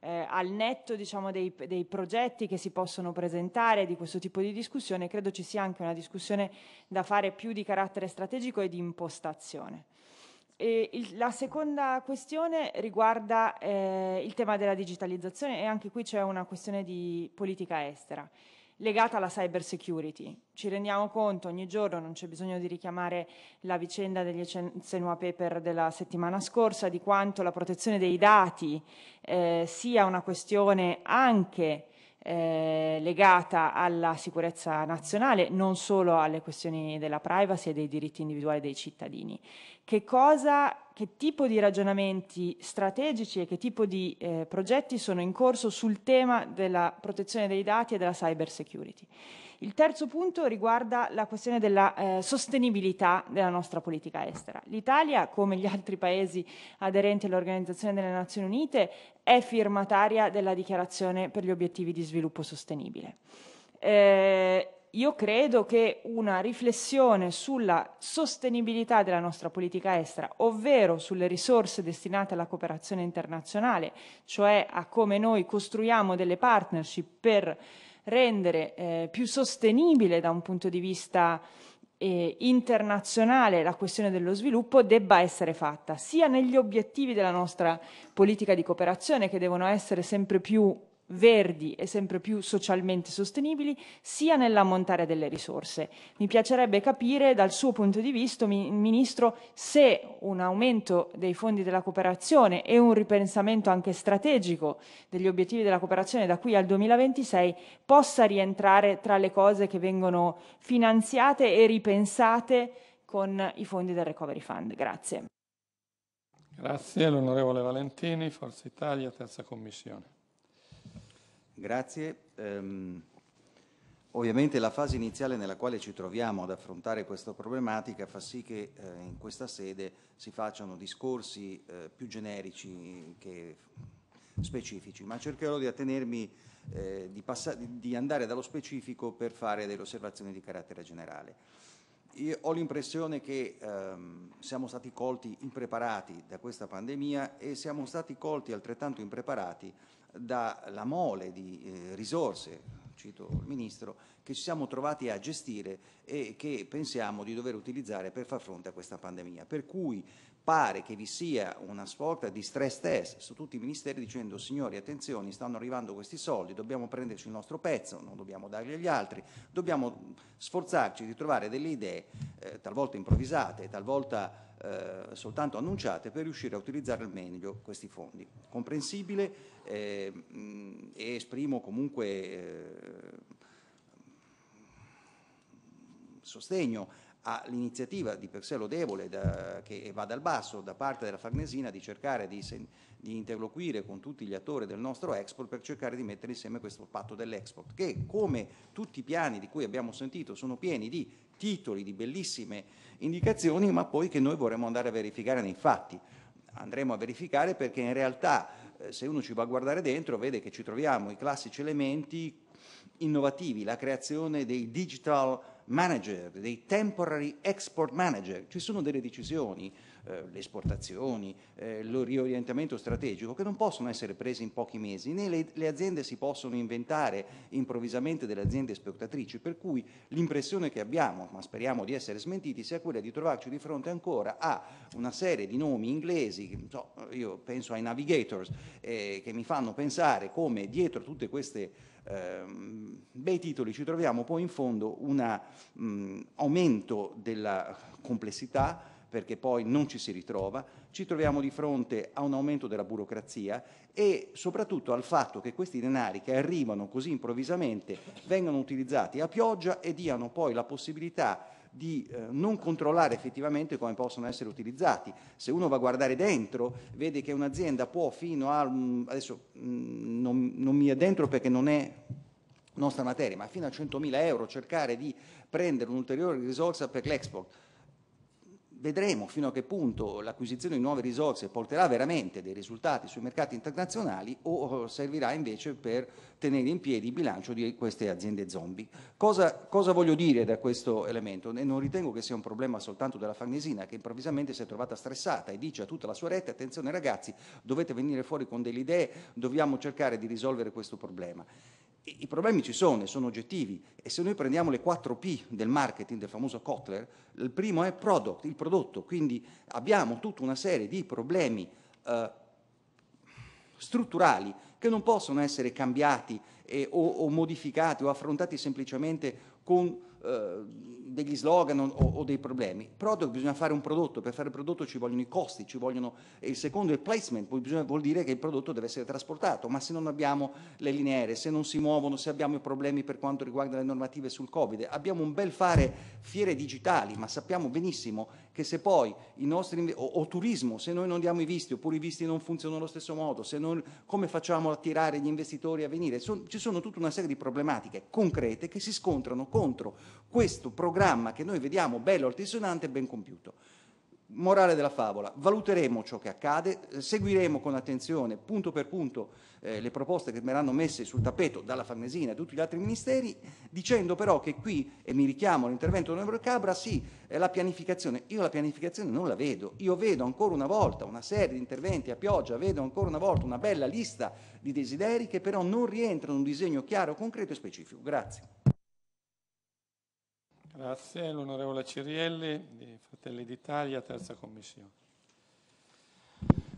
eh, al netto diciamo, dei, dei, progetti che si possono presentare di questo tipo di discussione, credo ci sia anche una discussione da fare più di carattere strategico e di impostazione. E il, la seconda questione riguarda eh, il tema della digitalizzazione e anche qui c'è una questione di politica estera legata alla cyber security. Ci rendiamo conto ogni giorno, non c'è bisogno di richiamare la vicenda degli Senua Paper della settimana scorsa, di quanto la protezione dei dati eh, sia una questione anche eh, legata alla sicurezza nazionale, non solo alle questioni della privacy e dei diritti individuali dei cittadini. Che, cosa, che tipo di ragionamenti strategici e che tipo di eh, progetti sono in corso sul tema della protezione dei dati e della cyber security? Il terzo punto riguarda la questione della eh, sostenibilità della nostra politica estera. L'Italia, come gli altri paesi aderenti all'Organizzazione delle Nazioni Unite, è firmataria della dichiarazione per gli obiettivi di sviluppo sostenibile. Eh, io credo che una riflessione sulla sostenibilità della nostra politica estera, ovvero sulle risorse destinate alla cooperazione internazionale, cioè a come noi costruiamo delle partnership per rendere eh, più sostenibile da un punto di vista eh, internazionale la questione dello sviluppo debba essere fatta, sia negli obiettivi della nostra politica di cooperazione che devono essere sempre più verdi e sempre più socialmente sostenibili, sia nell'ammontare delle risorse. Mi piacerebbe capire dal suo punto di vista, Ministro, se un aumento dei fondi della cooperazione e un ripensamento anche strategico degli obiettivi della cooperazione da qui al 2026 possa rientrare tra le cose che vengono finanziate e ripensate con i fondi del Recovery Fund. Grazie. Grazie l'onorevole Valentini, Forza Italia, terza commissione. Grazie. Um, ovviamente la fase iniziale nella quale ci troviamo ad affrontare questa problematica fa sì che eh, in questa sede si facciano discorsi eh, più generici che specifici, ma cercherò di attenermi, eh, di, di, andare dallo specifico per fare delle osservazioni di carattere generale. Io ho l'impressione che ehm, siamo stati colti impreparati da questa pandemia e siamo stati colti altrettanto impreparati dalla mole di eh, risorse, cito il Ministro, che ci siamo trovati a gestire e che pensiamo di dover utilizzare per far fronte a questa pandemia. Per cui pare che vi sia una sorta di stress test su tutti i ministeri dicendo signori attenzione stanno arrivando questi soldi, dobbiamo prenderci il nostro pezzo, non dobbiamo darli agli altri, dobbiamo sforzarci di trovare delle idee eh, talvolta improvvisate, talvolta eh, soltanto annunciate per riuscire a utilizzare al meglio questi fondi. Comprensibile eh, mh, e esprimo comunque eh, sostegno all'iniziativa di per sé lodevole da, che va dal basso da parte della Farnesina di cercare di, sen, di, interloquire con tutti gli attori del nostro export per cercare di mettere insieme questo patto dell'export che come tutti i piani di cui abbiamo sentito sono pieni di titoli, di bellissime indicazioni, ma poi che noi vorremmo andare a verificare nei fatti. Andremo a verificare perché in realtà eh, se uno ci va a guardare dentro vede che ci troviamo i classici elementi innovativi, la creazione dei digital manager, dei temporary export manager, ci sono delle decisioni eh, le esportazioni, eh, il riorientamento strategico, che non possono essere presi in pochi mesi, né le, le aziende si possono inventare improvvisamente delle aziende esportatrici, per cui l'impressione che abbiamo, ma speriamo di essere smentiti, sia quella di trovarci di fronte ancora a una serie di nomi inglesi, so, io penso ai navigators, eh, che mi fanno pensare come dietro tutte queste ehm, bei titoli ci troviamo poi in fondo un aumento della complessità perché poi non ci si ritrova, ci troviamo di fronte a un aumento della burocrazia e soprattutto al fatto che questi denari che arrivano così improvvisamente vengano utilizzati a pioggia e diano poi la possibilità di eh, non controllare effettivamente come possono essere utilizzati. Se uno va a guardare dentro, vede che un'azienda può fino a... Mm, adesso mh, mm, non, non mi è perché non è nostra materia, ma fino a 100.000 euro cercare di prendere un'ulteriore risorsa per l'export vedremo fino a che punto l'acquisizione di nuove risorse porterà veramente dei risultati sui mercati internazionali o servirà invece per tenere in piedi il bilancio di queste aziende zombie. Cosa, cosa voglio dire da questo elemento? Non ritengo che sia un problema soltanto della Farnesina che improvvisamente si è trovata stressata e dice a tutta la sua rete attenzione ragazzi dovete venire fuori con delle idee, dobbiamo cercare di risolvere questo problema. I problemi ci sono e sono oggettivi e se noi prendiamo le 4P del marketing del famoso Kotler, il primo è product, il prodotto, quindi abbiamo tutta una serie di problemi eh, strutturali che non possono essere cambiati eh, o, o modificati o affrontati semplicemente con eh, degli slogan o, o, dei problemi. Product bisogna fare un prodotto, per fare il prodotto ci vogliono i costi, ci vogliono il secondo il placement, bisogna, vuol dire che il prodotto deve essere trasportato, ma se non abbiamo le linee aeree, se non si muovono, se abbiamo i problemi per quanto riguarda le normative sul Covid, abbiamo un bel fare fiere digitali, ma sappiamo benissimo che se poi i nostri, o, o, turismo, se noi non diamo i visti, oppure i visti non funzionano allo stesso modo, non, come facciamo a attirare gli investitori a venire? Son, ci sono tutta una serie di problematiche concrete che si scontrano contro questo programma che noi vediamo bello, artigianante e ben compiuto. Morale della favola, valuteremo ciò che accade, eh, seguiremo con attenzione punto per punto eh, le proposte che verranno messe sul tappeto dalla Farnesina e tutti gli altri ministeri, dicendo però che qui, e mi richiamo all'intervento dell'onorevole Cabra, sì, eh, la pianificazione, io la pianificazione non la vedo, io vedo ancora una volta una serie di interventi a pioggia, vedo ancora una volta una bella lista di desideri che però non rientrano in un disegno chiaro, concreto e specifico. Grazie. Grazie, l'onorevole Cirielli di Fratelli d'Italia, terza commissione.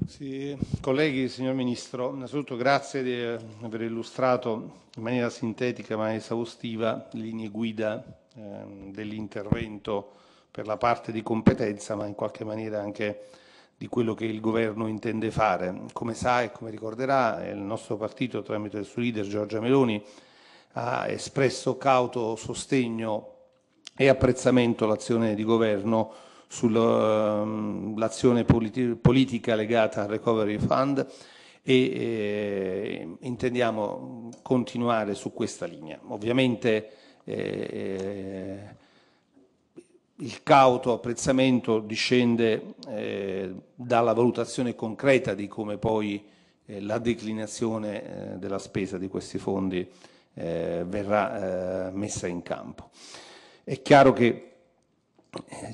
Sì, colleghi, signor Ministro, innanzitutto grazie di eh, aver illustrato in maniera sintetica ma esaustiva le linee guida eh, dell'intervento per la parte di competenza, ma in qualche maniera anche di quello che il governo intende fare. Come sa e come ricorderà, eh, il nostro partito, tramite il suo leader Giorgia Meloni, ha espresso cauto sostegno e apprezzamento all'azione di governo sull'azione ehm, politica legata al Recovery Fund e eh, intendiamo continuare su questa linea. Ovviamente eh, eh il cauto apprezzamento discende eh, dalla valutazione concreta di come poi eh, la declinazione eh, della spesa di questi fondi verrà messa in campo. È chiaro che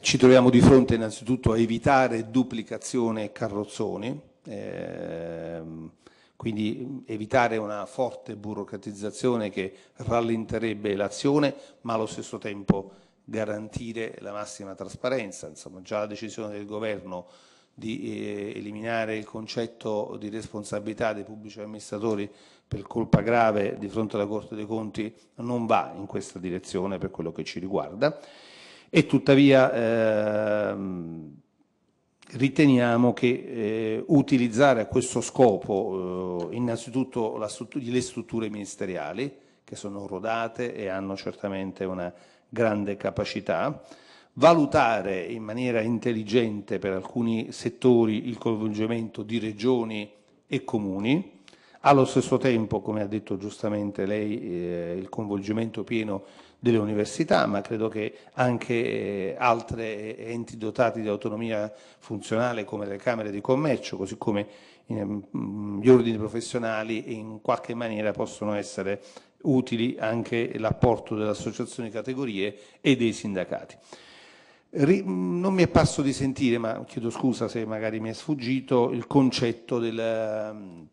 ci troviamo di fronte innanzitutto a evitare duplicazione e carrozzoni, ehm, quindi evitare una forte burocratizzazione che rallenterebbe l'azione, ma allo stesso tempo garantire la massima trasparenza. Insomma, già la decisione del governo di eh, eliminare il concetto di responsabilità dei pubblici amministratori per colpa grave di fronte alla Corte dei Conti non va in questa direzione per quello che ci riguarda e tuttavia ehm, riteniamo che eh, utilizzare a questo scopo eh, innanzitutto struttura, le strutture ministeriali che sono rodate e hanno certamente una grande capacità, valutare in maniera intelligente per alcuni settori il coinvolgimento di regioni e comuni, allo stesso tempo, come ha detto giustamente lei, eh, il coinvolgimento pieno delle università, ma credo che anche eh, altri eh, enti dotati di autonomia funzionale come le Camere di Commercio, così come eh, gli ordini professionali in qualche maniera possono essere utili anche l'apporto delle associazioni categorie e dei sindacati. Non mi è parso di sentire, ma chiedo scusa se magari mi è sfuggito, il concetto del, ehm,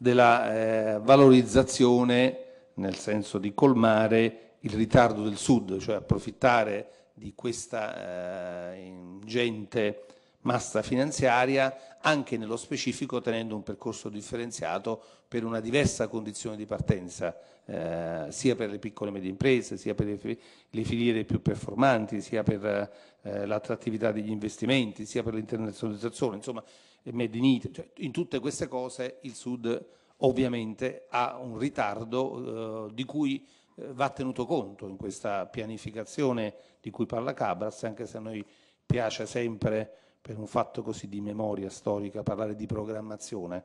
della eh, valorizzazione nel senso di colmare il ritardo del Sud, cioè approfittare di questa eh, ingente massa finanziaria anche nello specifico tenendo un percorso differenziato per una diversa condizione di partenza eh, sia per le piccole e medie imprese sia per le, le filiere più performanti sia per eh, l'attrattività degli investimenti sia per l'internazionalizzazione insomma Made in Italy cioè, in tutte queste cose il Sud ovviamente ha un ritardo eh, di cui eh, va tenuto conto in questa pianificazione di cui parla Cabras, anche se a noi piace sempre, per un fatto così di memoria storica, parlare di programmazione,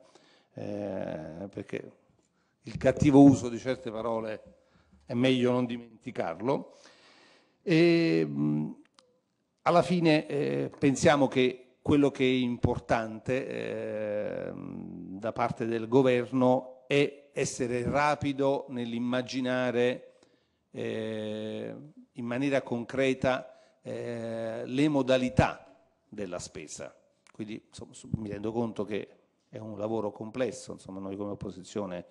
eh, perché il cattivo uso di certe parole è meglio non dimenticarlo. E, mh, alla fine eh, pensiamo che quello che è importante eh, da parte del governo è essere rapido nell'immaginare eh, in maniera concreta eh, le modalità della spesa. Quindi insomma, mi rendo conto che è un lavoro complesso, insomma, noi come opposizione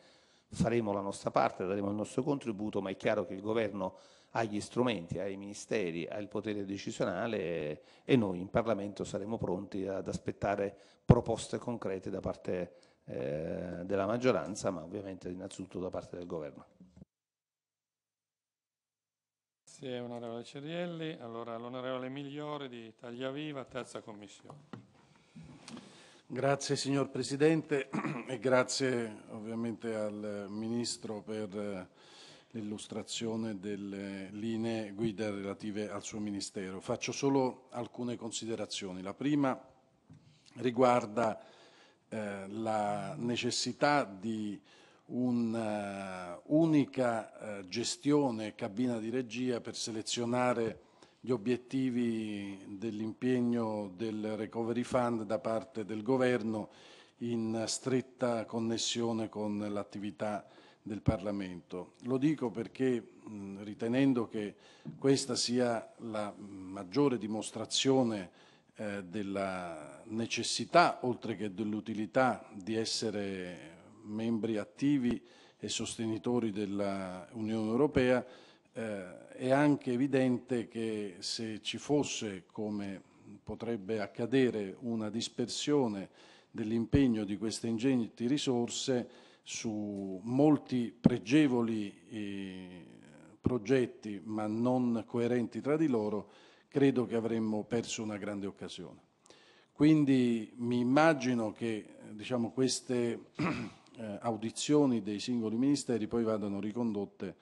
faremo la nostra parte, daremo il nostro contributo, ma è chiaro che il governo agli strumenti, ai ministeri, al potere decisionale e noi in Parlamento saremo pronti ad aspettare proposte concrete da parte eh, della maggioranza, ma ovviamente innanzitutto da parte del governo. Grazie onorevole Cerielli. Allora l'onorevole Migliore di Tagliaviva, terza commissione. Grazie signor Presidente e grazie ovviamente al Ministro per eh, l'illustrazione delle linee guida relative al suo Ministero. Faccio solo alcune considerazioni. La prima riguarda eh, la necessità di un'unica eh, eh, gestione cabina di regia per selezionare gli obiettivi dell'impegno del Recovery Fund da parte del Governo in stretta connessione con l'attività del Parlamento. Lo dico perché mh, ritenendo che questa sia la maggiore dimostrazione eh, della necessità, oltre che dell'utilità, di essere membri attivi e sostenitori dell'Unione Europea, eh, è anche evidente che se ci fosse, come potrebbe accadere, una dispersione dell'impegno di queste ingenti risorse, su molti pregevoli eh, progetti ma non coerenti tra di loro, credo che avremmo perso una grande occasione. Quindi mi immagino che diciamo, queste eh, audizioni dei singoli ministeri poi vadano ricondotte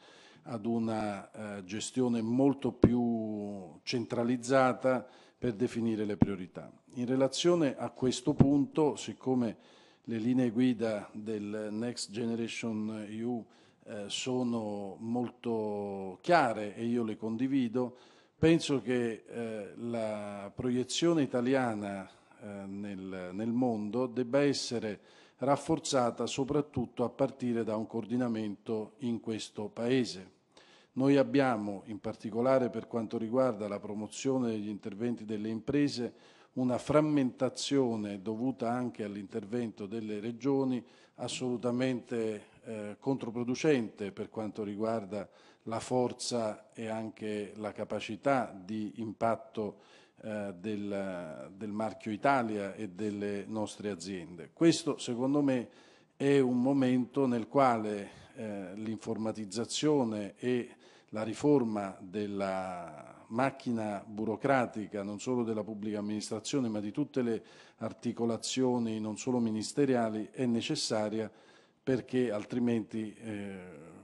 ad una eh, gestione molto più centralizzata per definire le priorità. In relazione a questo punto, siccome le linee guida del Next Generation EU eh, sono molto chiare e io le condivido. Penso che eh, la proiezione italiana eh, nel, nel, mondo debba essere rafforzata soprattutto a partire da un coordinamento in questo Paese. Noi abbiamo, in particolare per quanto riguarda la promozione degli interventi delle imprese, una frammentazione dovuta anche all'intervento delle regioni assolutamente eh, controproducente per quanto riguarda la forza e anche la capacità di impatto eh, del, del marchio Italia e delle nostre aziende. Questo secondo me è un momento nel quale eh, l'informatizzazione e la riforma della macchina burocratica non solo della pubblica amministrazione ma di tutte le articolazioni non solo ministeriali è necessaria perché altrimenti eh,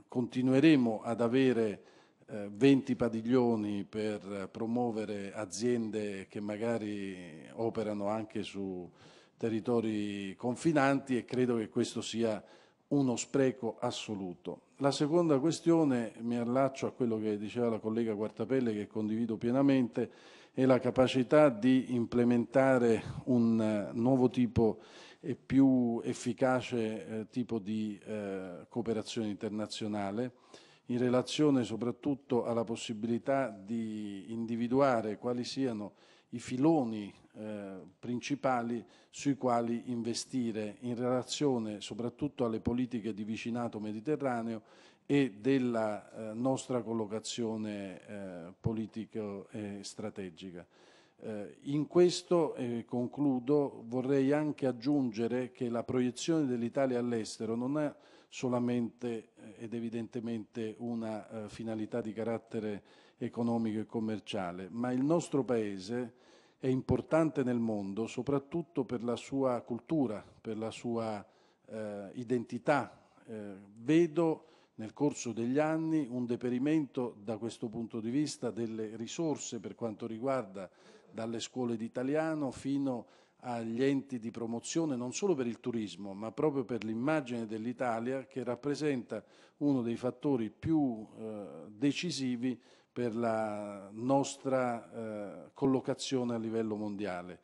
continueremo ad avere eh, 20 padiglioni per promuovere aziende che magari operano anche su territori confinanti e credo che questo sia uno spreco assoluto. La seconda questione, mi allaccio a quello che diceva la collega Quartapelle, che condivido pienamente, è la capacità di implementare un eh, nuovo tipo e più efficace eh, tipo di eh, cooperazione internazionale in relazione soprattutto alla possibilità di individuare quali siano i filoni eh, principali sui quali investire in relazione soprattutto alle politiche di vicinato mediterraneo e della eh, nostra collocazione eh, politico e strategica. Eh, in questo, e eh, concludo, vorrei anche aggiungere che la proiezione dell'Italia all'estero non è solamente eh, ed evidentemente una finalità di carattere economico e commerciale, ma il nostro Paese è importante nel mondo soprattutto per la sua cultura, per la sua eh, identità. Eh, vedo nel corso degli anni un deperimento da questo punto di vista delle risorse per quanto riguarda dalle scuole d'italiano fino agli enti di promozione non solo per il turismo ma proprio per l'immagine dell'Italia che rappresenta uno dei fattori più eh, decisivi per la nostra eh, collocazione a livello mondiale.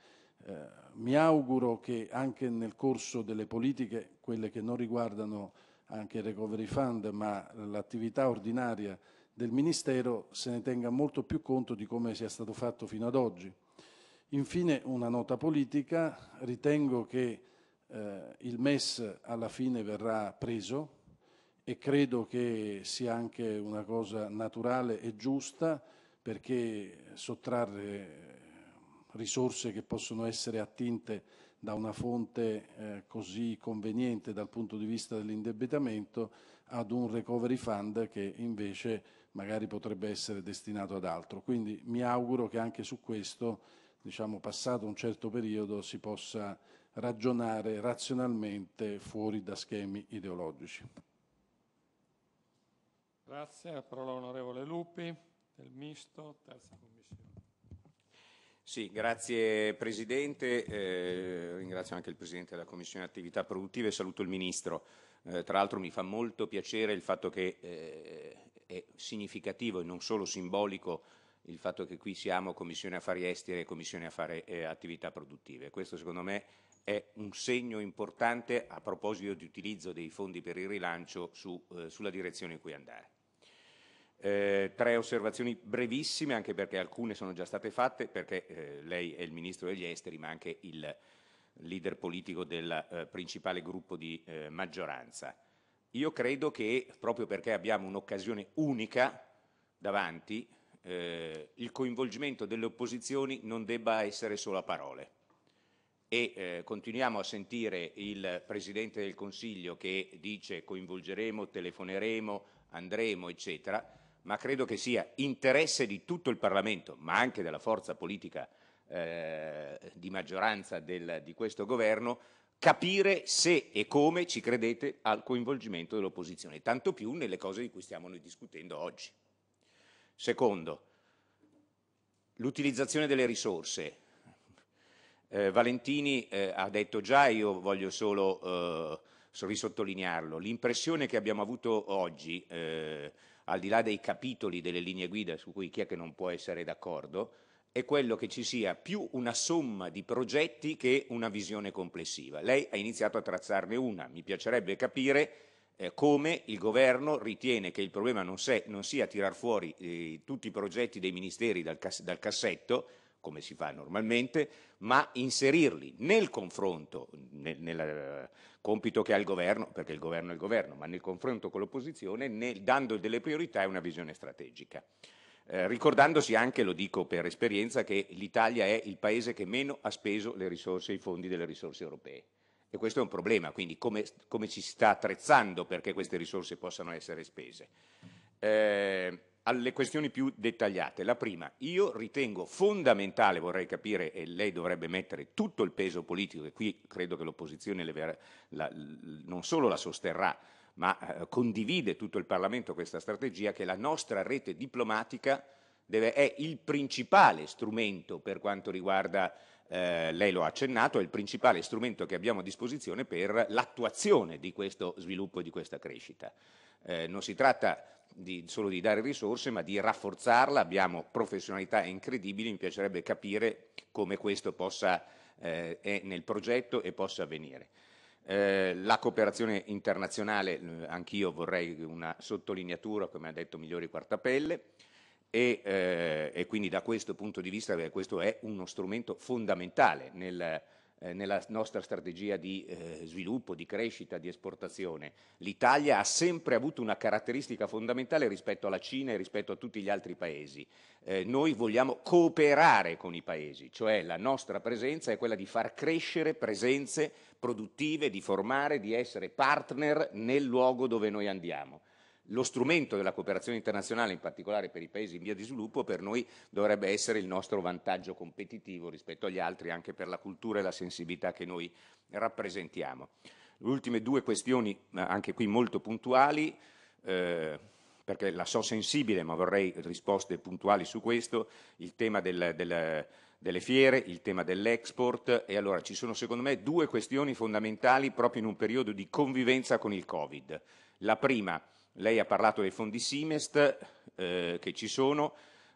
Eh, mi auguro che anche nel corso delle politiche, quelle che non riguardano anche il Recovery Fund, ma l'attività ordinaria del Ministero, se ne tenga molto più conto di come sia stato fatto fino ad oggi. Infine una nota politica, ritengo che eh, il MES alla fine verrà preso, e credo che sia anche una cosa naturale e giusta perché sottrarre risorse che possono essere attinte da una fonte eh, così conveniente dal punto di vista dell'indebitamento ad un recovery fund che invece magari potrebbe essere destinato ad altro. Quindi mi auguro che anche su questo, diciamo, passato un certo periodo, si possa ragionare razionalmente fuori da schemi ideologici. Grazie. La parola all'onorevole Lupi del Misto, terza commissione. Sì, grazie Presidente, eh, ringrazio anche il Presidente della Commissione Attività Produttive e saluto il Ministro. Eh, tra l'altro mi fa molto piacere il fatto che eh, è significativo e non solo simbolico il fatto che qui siamo Commissione Affari Esteri e Commissione Affari e eh, Attività Produttive. Questo secondo me è un segno importante a proposito di utilizzo dei fondi per il rilancio su, eh, sulla direzione in cui andare. Eh, tre osservazioni brevissime, anche perché alcune sono già state fatte, perché eh, lei è il ministro degli esteri, ma anche il leader politico del eh, principale gruppo di eh, maggioranza. Io credo che, proprio perché abbiamo un'occasione unica davanti, eh, il coinvolgimento delle opposizioni non debba essere solo a parole. E eh, continuiamo a sentire il Presidente del Consiglio che dice coinvolgeremo, telefoneremo, andremo, eccetera ma credo che sia interesse di tutto il Parlamento, ma anche della forza politica eh, di maggioranza del, di questo governo, capire se e come ci credete al coinvolgimento dell'opposizione, tanto più nelle cose di cui stiamo noi discutendo oggi. Secondo, l'utilizzazione delle risorse. Eh, Valentini eh, ha detto già, io voglio solo eh, risottolinearlo, l'impressione che abbiamo avuto oggi eh, al di là dei capitoli delle linee guida su cui chi è che non può essere d'accordo, è quello che ci sia più una somma di progetti che una visione complessiva. Lei ha iniziato a trazzarne una, mi piacerebbe capire eh, come il governo ritiene che il problema non, se, non sia tirar fuori eh, tutti i progetti dei ministeri dal, cas- dal cassetto come si fa normalmente, ma inserirli nel confronto, nel, nel eh, compito che ha il governo, perché il governo è il governo, ma nel confronto con l'opposizione, nel, dando delle priorità e una visione strategica. Eh, ricordandosi anche, lo dico per esperienza, che l'Italia è il paese che meno ha speso le risorse, i fondi delle risorse europee. E questo è un problema, quindi come, come ci si sta attrezzando perché queste risorse possano essere spese. Eh, alle questioni più dettagliate. La prima, io ritengo fondamentale, vorrei capire, e lei dovrebbe mettere tutto il peso politico, e qui credo che l'opposizione vera, la, non solo la sosterrà, ma eh, condivide tutto il Parlamento questa strategia, che la nostra rete diplomatica deve, è il principale strumento per quanto riguarda eh, lei lo ha accennato, è il principale strumento che abbiamo a disposizione per l'attuazione di questo sviluppo e di questa crescita. Eh, non si tratta di, solo di dare risorse, ma di rafforzarla, abbiamo professionalità incredibili, mi piacerebbe capire come questo possa, eh, è nel progetto e possa avvenire. Eh, la cooperazione internazionale, eh, anch'io vorrei una sottolineatura, come ha detto Migliori Quartapelle, e, eh, e, quindi da questo punto di vista questo è uno strumento fondamentale nel, eh, nella nostra strategia di eh, sviluppo, di crescita, di esportazione. L'Italia ha sempre avuto una caratteristica fondamentale rispetto alla Cina e rispetto a tutti gli altri paesi. Eh, noi vogliamo cooperare con i paesi, cioè la nostra presenza è quella di far crescere presenze produttive, di formare, di essere partner nel luogo dove noi andiamo lo strumento della cooperazione internazionale, in particolare per i paesi in via di sviluppo, per noi dovrebbe essere il nostro vantaggio competitivo rispetto agli altri, anche per la cultura e la sensibilità che noi rappresentiamo. Le ultime due questioni, anche qui molto puntuali, eh, perché la so sensibile, ma vorrei risposte puntuali su questo, il tema del, del, delle fiere, il tema dell'export e allora ci sono secondo me due questioni fondamentali proprio in un periodo di convivenza con il Covid. La prima, lei ha parlato dei fondi Simest eh, che ci sono,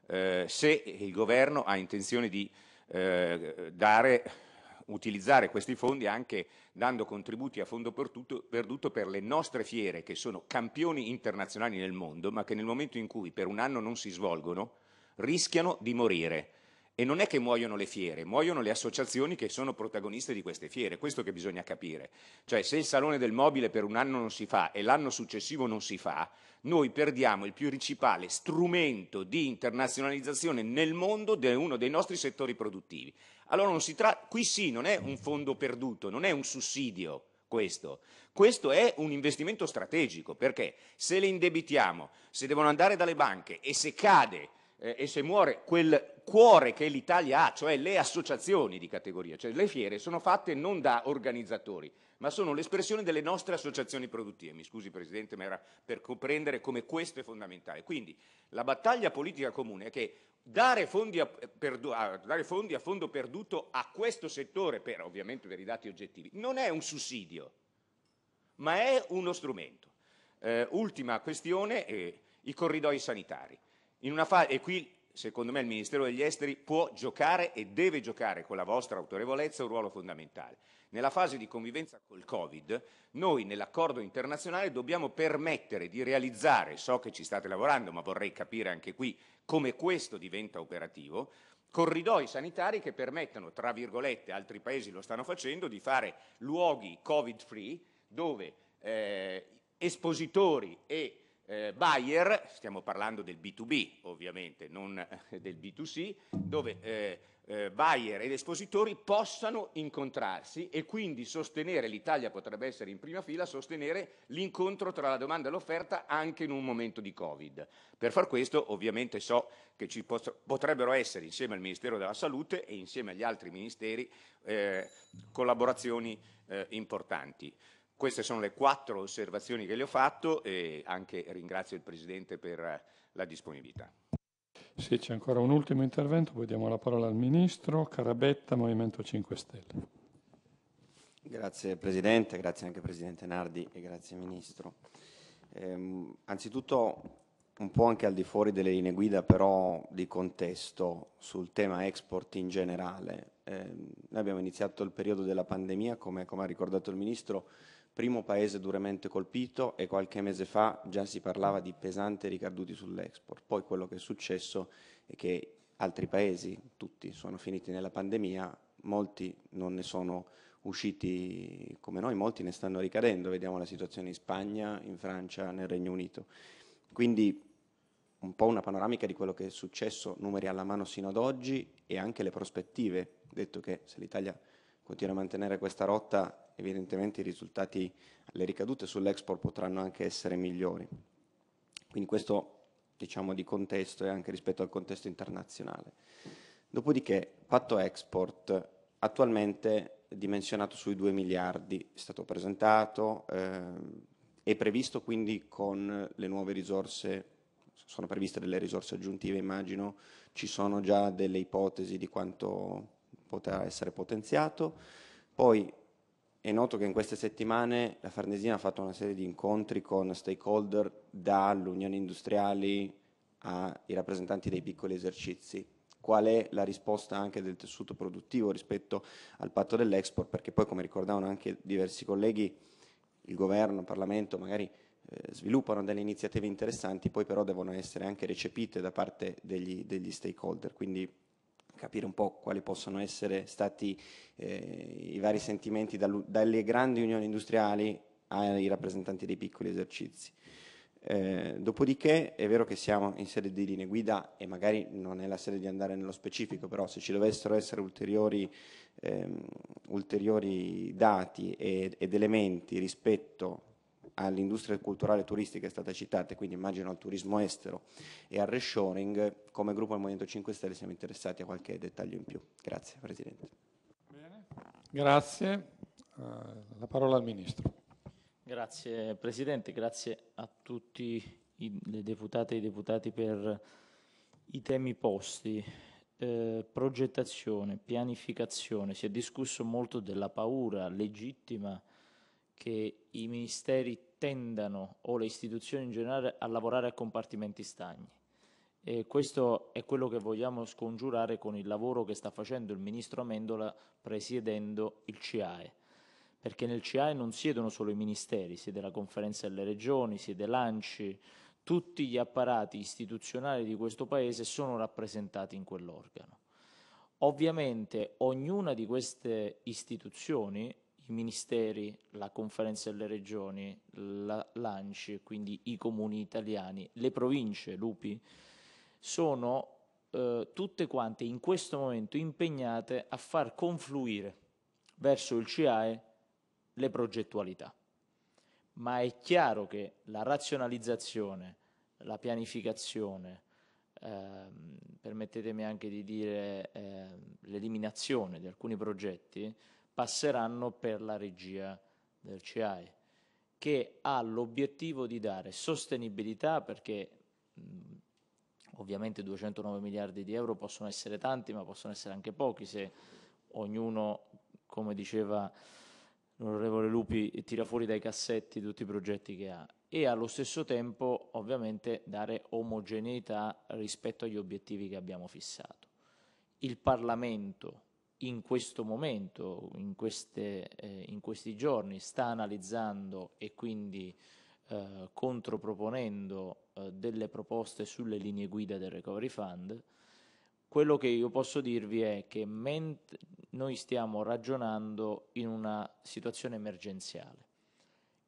eh, se il governo ha intenzione di eh, dare, utilizzare questi fondi anche dando contributi a fondo perduto per le nostre fiere che sono campioni internazionali nel mondo ma che nel momento in cui per un anno non si svolgono rischiano di morire. E non è che muoiono le fiere, muoiono le associazioni che sono protagoniste di queste fiere, questo che bisogna capire. Cioè se il salone del mobile per un anno non si fa e l'anno successivo non si fa, noi perdiamo il principale strumento di internazionalizzazione nel mondo di uno dei nostri settori produttivi. Allora non si tratta, qui sì, non è un fondo perduto, non è un sussidio questo. Questo è un investimento strategico, perché se le indebitiamo, se devono andare dalle banche e se cade eh, e se muore quel cuore che l'Italia ha, cioè le associazioni di categoria, cioè le fiere sono fatte non da organizzatori, ma sono l'espressione delle nostre associazioni produttive. Mi scusi Presidente, ma era per comprendere come questo è fondamentale. Quindi la battaglia politica comune è che dare fondi a, perdu- a, dare fondi a fondo perduto a questo settore, per, ovviamente per i dati oggettivi, non è un sussidio, ma è uno strumento. Eh, ultima questione, eh, i corridoi sanitari. Fa- e qui secondo me il Ministero degli Esteri può giocare e deve giocare con la vostra autorevolezza un ruolo fondamentale. Nella fase di convivenza col Covid, noi nell'accordo internazionale dobbiamo permettere di realizzare, so che ci state lavorando, ma vorrei capire anche qui come questo diventa operativo, corridoi sanitari che permettano, tra virgolette, altri paesi lo stanno facendo, di fare luoghi Covid-free dove eh, espositori e eh, Bayer, stiamo parlando del B2B ovviamente, non eh, del B2C, dove eh, eh, Bayer ed espositori possano incontrarsi e quindi sostenere, l'Italia potrebbe essere in prima fila, sostenere l'incontro tra la domanda e l'offerta anche in un momento di Covid. Per far questo ovviamente so che ci potrebbero essere insieme al Ministero della Salute e insieme agli altri ministeri eh, collaborazioni importanti. Queste sono le quattro osservazioni che le ho fatto e anche ringrazio il Presidente per la disponibilità. Sì, c'è ancora un ultimo intervento, poi diamo la parola al Ministro. Carabetta, Movimento 5 Stelle. Grazie Presidente, grazie anche Presidente Nardi e grazie Ministro. Ehm, anzitutto un po' anche al di fuori delle linee guida però di contesto sul tema export in generale. Ehm, noi abbiamo iniziato il periodo della pandemia, come, come ha ricordato il Ministro, primo paese duramente colpito e qualche mese fa già si parlava di pesanti ricaduti sull'export. Poi quello che è successo è che altri paesi, tutti, sono finiti nella pandemia, molti non ne sono usciti come noi, molti ne stanno ricadendo, vediamo la situazione in Spagna, in Francia, nel Regno Unito. Quindi un po' una panoramica di quello che è successo, numeri alla mano sino ad oggi e anche le prospettive, detto che se l'Italia continua a mantenere questa rotta evidentemente i risultati, le ricadute sull'export potranno anche essere migliori. Quindi questo diciamo di contesto e anche rispetto al contesto internazionale. Dopodiché, patto export attualmente dimensionato sui 2 miliardi, è stato presentato, eh, è previsto quindi con le nuove risorse sono previste delle risorse aggiuntive, immagino, ci sono già delle ipotesi di quanto potrà essere potenziato. Poi è noto che in queste settimane la Farnesina ha fatto una serie di incontri con stakeholder dall'Unione Industriali ai rappresentanti dei piccoli esercizi. Qual è la risposta anche del tessuto produttivo rispetto al patto dell'export? Perché poi, come ricordavano anche diversi colleghi, il governo, il Parlamento magari eh, sviluppano delle iniziative interessanti, poi però devono essere anche recepite da parte degli, degli stakeholder. Quindi capire un po' quali possono essere stati eh, i vari sentimenti dal, dalle grandi unioni industriali ai rappresentanti dei piccoli esercizi. Eh, dopodiché è vero che siamo in sede di linee guida e magari non è la sede di andare nello specifico, però se ci dovessero essere ulteriori, ehm, ulteriori dati ed, ed elementi rispetto all'industria culturale e turistica è stata citata, quindi immagino al turismo estero e al reshoring, come gruppo del Movimento 5 Stelle siamo interessati a qualche dettaglio in più. Grazie Presidente. Bene. Grazie. Eh, la parola al Ministro. Grazie Presidente, grazie a tutti i, le deputate e i deputati per i temi posti. Eh, progettazione, pianificazione, si è discusso molto della paura legittima che i ministeri tendano, o le istituzioni in generale, a lavorare a compartimenti stagni. E questo è quello che vogliamo scongiurare con il lavoro che sta facendo il Ministro Amendola presiedendo il CIAE, perché nel CIAE non siedono solo i ministeri, siede la Conferenza delle Regioni, siede l'ANCI, tutti gli apparati istituzionali di questo Paese sono rappresentati in quell'organo. Ovviamente ognuna di queste istituzioni i ministeri, la conferenza delle regioni, la, l'ANCI, quindi i comuni italiani, le province, l'UPI, sono eh, tutte quante in questo momento impegnate a far confluire verso il CIAE le progettualità. Ma è chiaro che la razionalizzazione, la pianificazione, ehm, permettetemi anche di dire ehm, l'eliminazione di alcuni progetti, passeranno per la regia del CIAE, che ha l'obiettivo di dare sostenibilità, perché mh, ovviamente 209 miliardi di euro possono essere tanti, ma possono essere anche pochi se ognuno, come diceva l'onorevole Lupi, tira fuori dai cassetti tutti i progetti che ha e allo stesso tempo ovviamente dare omogeneità rispetto agli obiettivi che abbiamo fissato. Il Parlamento in questo momento, in, queste, eh, in questi giorni, sta analizzando e quindi eh, controproponendo eh, delle proposte sulle linee guida del Recovery Fund, quello che io posso dirvi è che noi stiamo ragionando in una situazione emergenziale.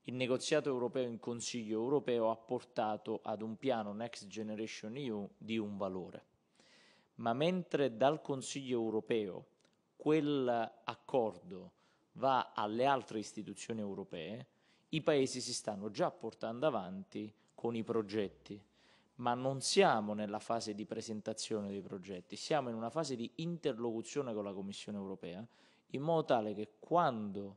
Il negoziato europeo in Consiglio europeo ha portato ad un piano Next Generation EU di un valore. Ma mentre dal Consiglio europeo quell'accordo va alle altre istituzioni europee, i paesi si stanno già portando avanti con i progetti, ma non siamo nella fase di presentazione dei progetti, siamo in una fase di interlocuzione con la Commissione europea, in modo tale che quando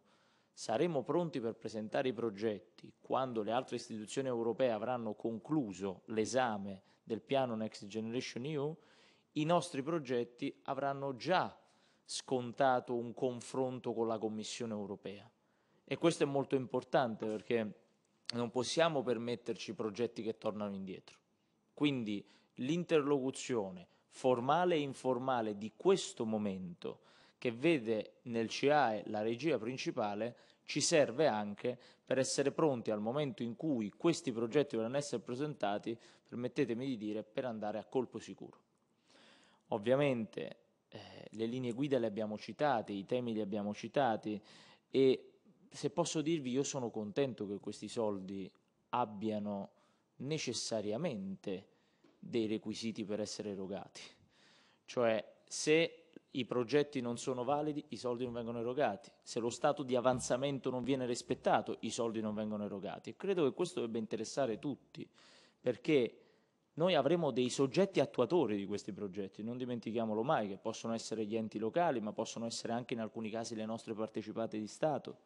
saremo pronti per presentare i progetti, quando le altre istituzioni europee avranno concluso l'esame del piano Next Generation EU, i nostri progetti avranno già scontato un confronto con la Commissione europea. E questo è molto importante perché non possiamo permetterci progetti che tornano indietro. Quindi l'interlocuzione formale e informale di questo momento, che vede nel CAE la regia principale, ci serve anche per essere pronti al momento in cui questi progetti dovranno essere presentati, permettetemi di dire, per andare a colpo sicuro. Ovviamente eh, le linee guida le abbiamo citate, i temi li abbiamo citati e se posso dirvi io sono contento che questi soldi abbiano necessariamente dei requisiti per essere erogati. Cioè se i progetti non sono validi, i soldi non vengono erogati. Se lo stato di avanzamento non viene rispettato, i soldi non vengono erogati. Credo che questo debba interessare tutti, perché noi avremo dei soggetti attuatori di questi progetti, non dimentichiamolo mai, che possono essere gli enti locali, ma possono essere anche in alcuni casi le nostre partecipate di Stato.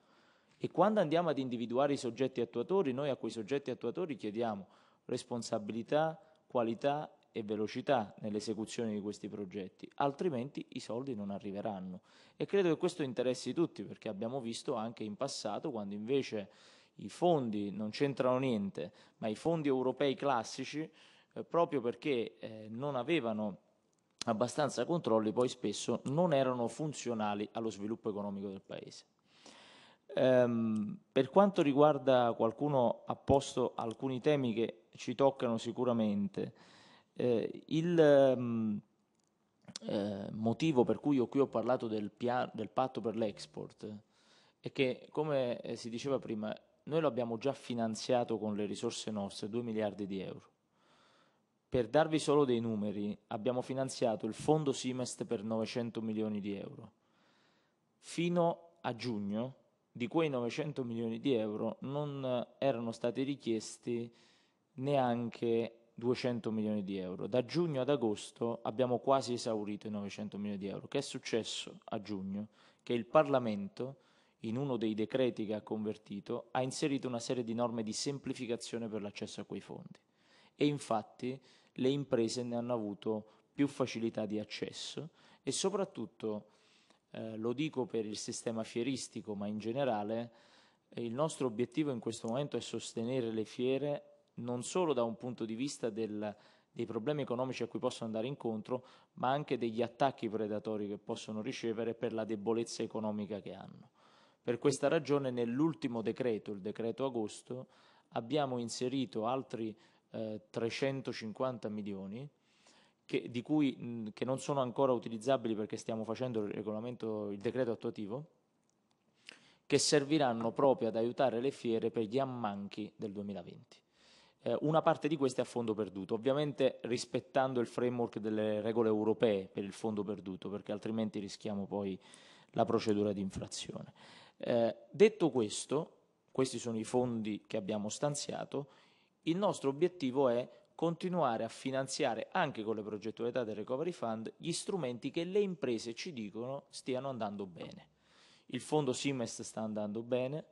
E quando andiamo ad individuare i soggetti attuatori, noi a quei soggetti attuatori chiediamo responsabilità, qualità e velocità nell'esecuzione di questi progetti, altrimenti i soldi non arriveranno. E credo che questo interessi tutti, perché abbiamo visto anche in passato, quando invece i fondi non c'entrano niente, ma i fondi europei classici eh, proprio perché eh, non avevano abbastanza controlli, poi spesso non erano funzionali allo sviluppo economico del Paese. Ehm, per quanto riguarda qualcuno ha posto alcuni temi che ci toccano sicuramente, eh, il ehm, eh, motivo per cui io qui ho parlato del, pia- del patto per l'export è che, come eh, si diceva prima, noi lo abbiamo già finanziato con le risorse nostre, 2 miliardi di euro per darvi solo dei numeri, abbiamo finanziato il fondo Simest per 900 milioni di euro. Fino a giugno, di quei 900 milioni di euro, non erano stati richiesti neanche 200 milioni di euro. Da giugno ad agosto abbiamo quasi esaurito i 900 milioni di euro. Che è successo a giugno? Che il Parlamento, in uno dei decreti che ha convertito, ha inserito una serie di norme di semplificazione per l'accesso a quei fondi e infatti le imprese ne hanno avuto più facilità di accesso e soprattutto, eh, lo dico per il sistema fieristico, ma in generale, il nostro obiettivo in questo momento è sostenere le fiere non solo da un punto di vista del, dei problemi economici a cui possono andare incontro, ma anche degli attacchi predatori che possono ricevere per la debolezza economica che hanno. Per questa ragione nell'ultimo decreto, il decreto agosto, abbiamo inserito altri 350 eh, milioni, che, di cui, mh, che non sono ancora utilizzabili perché stiamo facendo il, il decreto attuativo, che serviranno proprio ad aiutare le fiere per gli ammanchi del 2020 eh, una parte di queste a fondo perduto, ovviamente rispettando il framework delle regole europee per il fondo perduto, perché altrimenti rischiamo poi la procedura di infrazione. Eh, detto questo, questi sono i fondi che abbiamo stanziato, il nostro obiettivo è continuare a finanziare anche con le progettualità del Recovery Fund gli strumenti che le imprese ci dicono stiano andando bene. Il fondo Simest sta andando bene,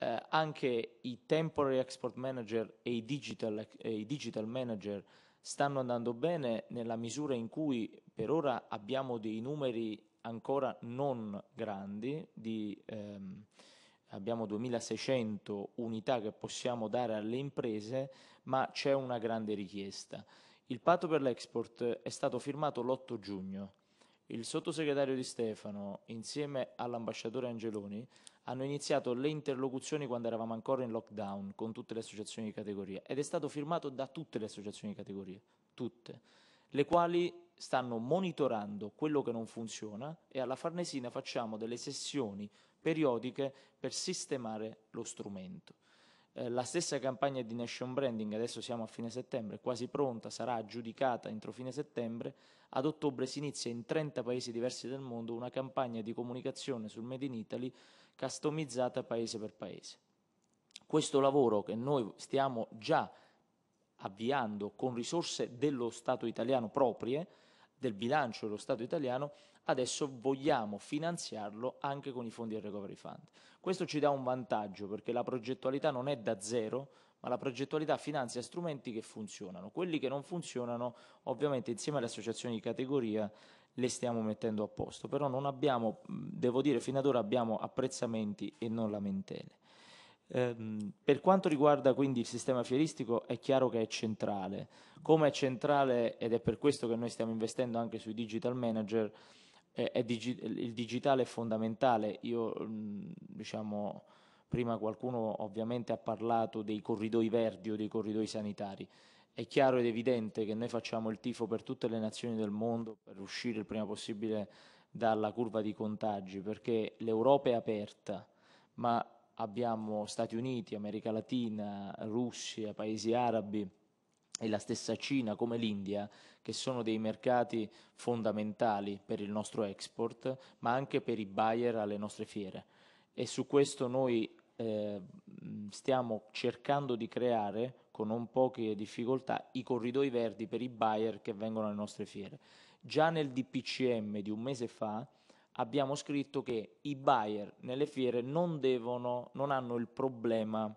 eh, anche i temporary export manager e i digital, eh, i digital manager stanno andando bene nella misura in cui per ora abbiamo dei numeri ancora non grandi di ehm, abbiamo 2600 unità che possiamo dare alle imprese, ma c'è una grande richiesta. Il patto per l'export è stato firmato l'8 giugno. Il sottosegretario Di Stefano, insieme all'ambasciatore Angeloni, hanno iniziato le interlocuzioni quando eravamo ancora in lockdown con tutte le associazioni di categoria ed è stato firmato da tutte le associazioni di categoria, tutte, le quali stanno monitorando quello che non funziona e alla Farnesina facciamo delle sessioni periodiche per sistemare lo strumento. Eh, la stessa campagna di nation branding, adesso siamo a fine settembre, è quasi pronta, sarà aggiudicata entro fine settembre. Ad ottobre si inizia in 30 paesi diversi del mondo una campagna di comunicazione sul Made in Italy customizzata paese per paese. Questo lavoro che noi stiamo già avviando con risorse dello Stato italiano proprie, del bilancio dello Stato italiano, adesso vogliamo finanziarlo anche con i fondi del Recovery Fund. Questo ci dà un vantaggio perché la progettualità non è da zero, ma la progettualità finanzia strumenti che funzionano. Quelli che non funzionano, ovviamente insieme alle associazioni di categoria, le stiamo mettendo a posto, però non abbiamo, devo dire, fino ad ora abbiamo apprezzamenti e non lamentele. Ehm, per quanto riguarda quindi il sistema fieristico è chiaro che è centrale, come è centrale ed è per questo che noi stiamo investendo anche sui digital manager, eh, digi- il digitale è fondamentale. Io, mm, diciamo, prima qualcuno ovviamente ha parlato dei corridoi verdi o dei corridoi sanitari. È chiaro ed evidente che noi facciamo il tifo per tutte le nazioni del mondo per uscire il prima possibile dalla curva di contagi, perché l'Europa è aperta, ma abbiamo Stati Uniti, America Latina, Russia, paesi arabi e la stessa Cina come l'India, che sono dei mercati fondamentali per il nostro export, ma anche per i buyer alle nostre fiere. E su questo noi eh, stiamo cercando di creare, con non poche difficoltà, i corridoi verdi per i buyer che vengono alle nostre fiere. Già nel DPCM di un mese fa abbiamo scritto che i buyer nelle fiere non, devono, non hanno il problema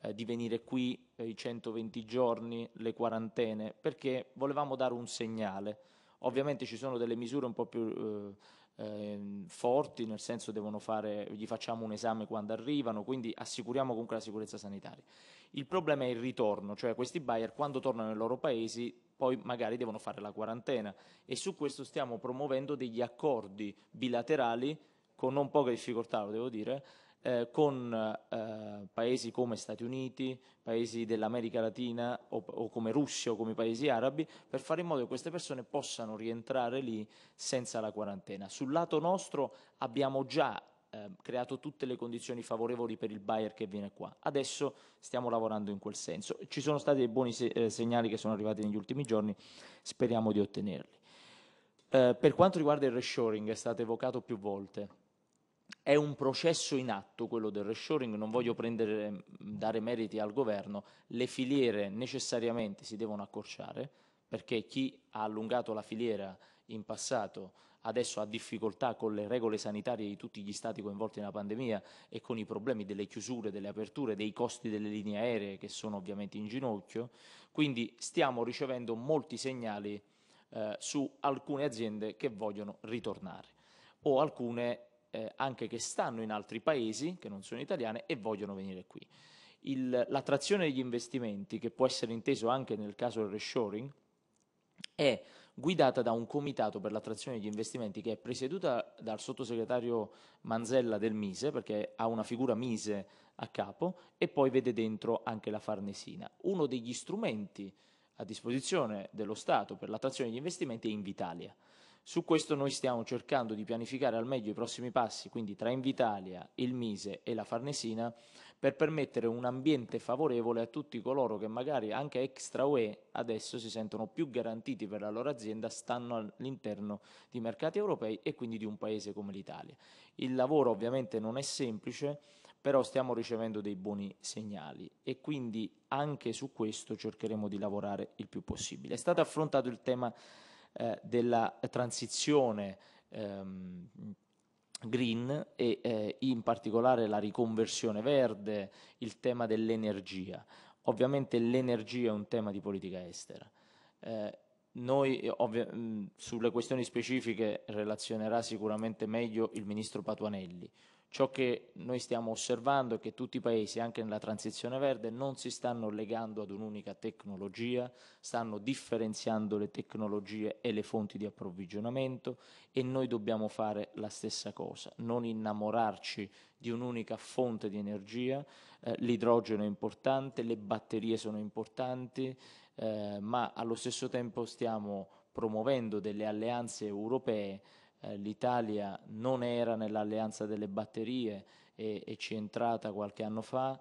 eh, di venire qui i 120 giorni, le quarantene, perché volevamo dare un segnale. Ovviamente ci sono delle misure un po' più eh, eh, forti, nel senso devono fare, gli facciamo un esame quando arrivano, quindi assicuriamo comunque la sicurezza sanitaria. Il problema è il ritorno, cioè questi buyer quando tornano nei loro paesi poi magari devono fare la quarantena e su questo stiamo promuovendo degli accordi bilaterali con non poca difficoltà, lo devo dire, eh, con eh, paesi come Stati Uniti, paesi dell'America Latina o, o, come Russia o come paesi arabi, per fare in modo che queste persone possano rientrare lì senza la quarantena. Sul lato nostro abbiamo già eh, creato tutte le condizioni favorevoli per il buyer che viene qua. Adesso stiamo lavorando in quel senso. Ci sono stati dei buoni se- eh, segnali che sono arrivati negli ultimi giorni, speriamo di ottenerli. Eh, per quanto riguarda il reshoring, è stato evocato più volte è un processo in atto quello del reshoring, non voglio prendere, mm, dare meriti al governo, le filiere necessariamente si devono accorciare perché chi ha allungato la filiera in passato adesso ha difficoltà con le regole sanitarie di tutti gli stati coinvolti nella pandemia e con i problemi delle chiusure, delle aperture, dei costi delle linee aeree che sono ovviamente in ginocchio, quindi stiamo ricevendo molti segnali eh, su alcune aziende che vogliono ritornare o alcune eh, anche che stanno in altri paesi che non sono italiane e vogliono venire qui. Il, l'attrazione degli investimenti, che può essere inteso anche nel caso del reshoring, è guidata da un comitato per l'attrazione degli investimenti che è presieduta dal sottosegretario Manzella del Mise, perché ha una figura Mise a capo, e poi vede dentro anche la Farnesina. Uno degli strumenti a disposizione dello Stato per l'attrazione degli investimenti è Invitalia. Su questo noi stiamo cercando di pianificare al meglio i prossimi passi, quindi tra Invitalia, il Mise e la Farnesina, per permettere un ambiente favorevole a tutti coloro che magari anche extra UE adesso si sentono più garantiti per la loro azienda, stanno all'interno di mercati europei e quindi di un paese come l'Italia. Il lavoro ovviamente non è semplice, però stiamo ricevendo dei buoni segnali e quindi anche su questo cercheremo di lavorare il più possibile. È stato affrontato il tema eh, della transizione ehm, green e eh, in particolare la riconversione verde, il tema dell'energia. Ovviamente l'energia è un tema di politica estera. Eh, noi eh, ovvi- sulle questioni specifiche relazionerà sicuramente meglio il ministro Patuanelli. Ciò che noi stiamo osservando è che tutti i paesi, anche nella transizione verde, non si stanno legando ad un'unica tecnologia, stanno differenziando le tecnologie e le fonti di approvvigionamento e noi dobbiamo fare la stessa cosa, non innamorarci di un'unica fonte di energia, eh, l'idrogeno è importante, le batterie sono importanti, eh, ma allo stesso tempo stiamo promuovendo delle alleanze europee eh, l'Italia non era nell'alleanza delle batterie e, e ci è entrata qualche anno fa,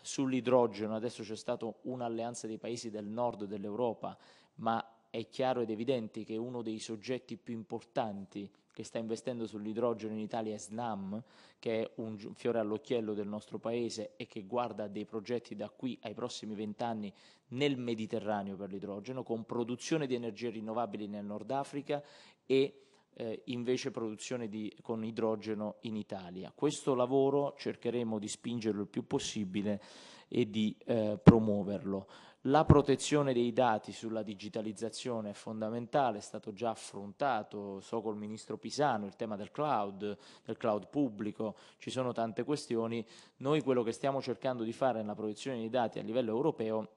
sull'idrogeno adesso c'è stata un'alleanza dei paesi del nord dell'Europa, ma è chiaro ed evidente che uno dei soggetti più importanti che sta investendo sull'idrogeno in Italia è SNAM, che è un fiore all'occhiello del nostro paese e che guarda dei progetti da qui ai prossimi vent'anni nel Mediterraneo per l'idrogeno, con produzione di energie rinnovabili nel Nord Africa e eh, invece produzione di, con idrogeno in Italia. Questo lavoro cercheremo di spingerlo il più possibile e di eh, promuoverlo. La protezione dei dati sulla digitalizzazione è fondamentale, è stato già affrontato, so col ministro Pisano, il tema del cloud, del cloud pubblico, ci sono tante questioni. Noi quello che stiamo cercando di fare nella protezione dei dati a livello europeo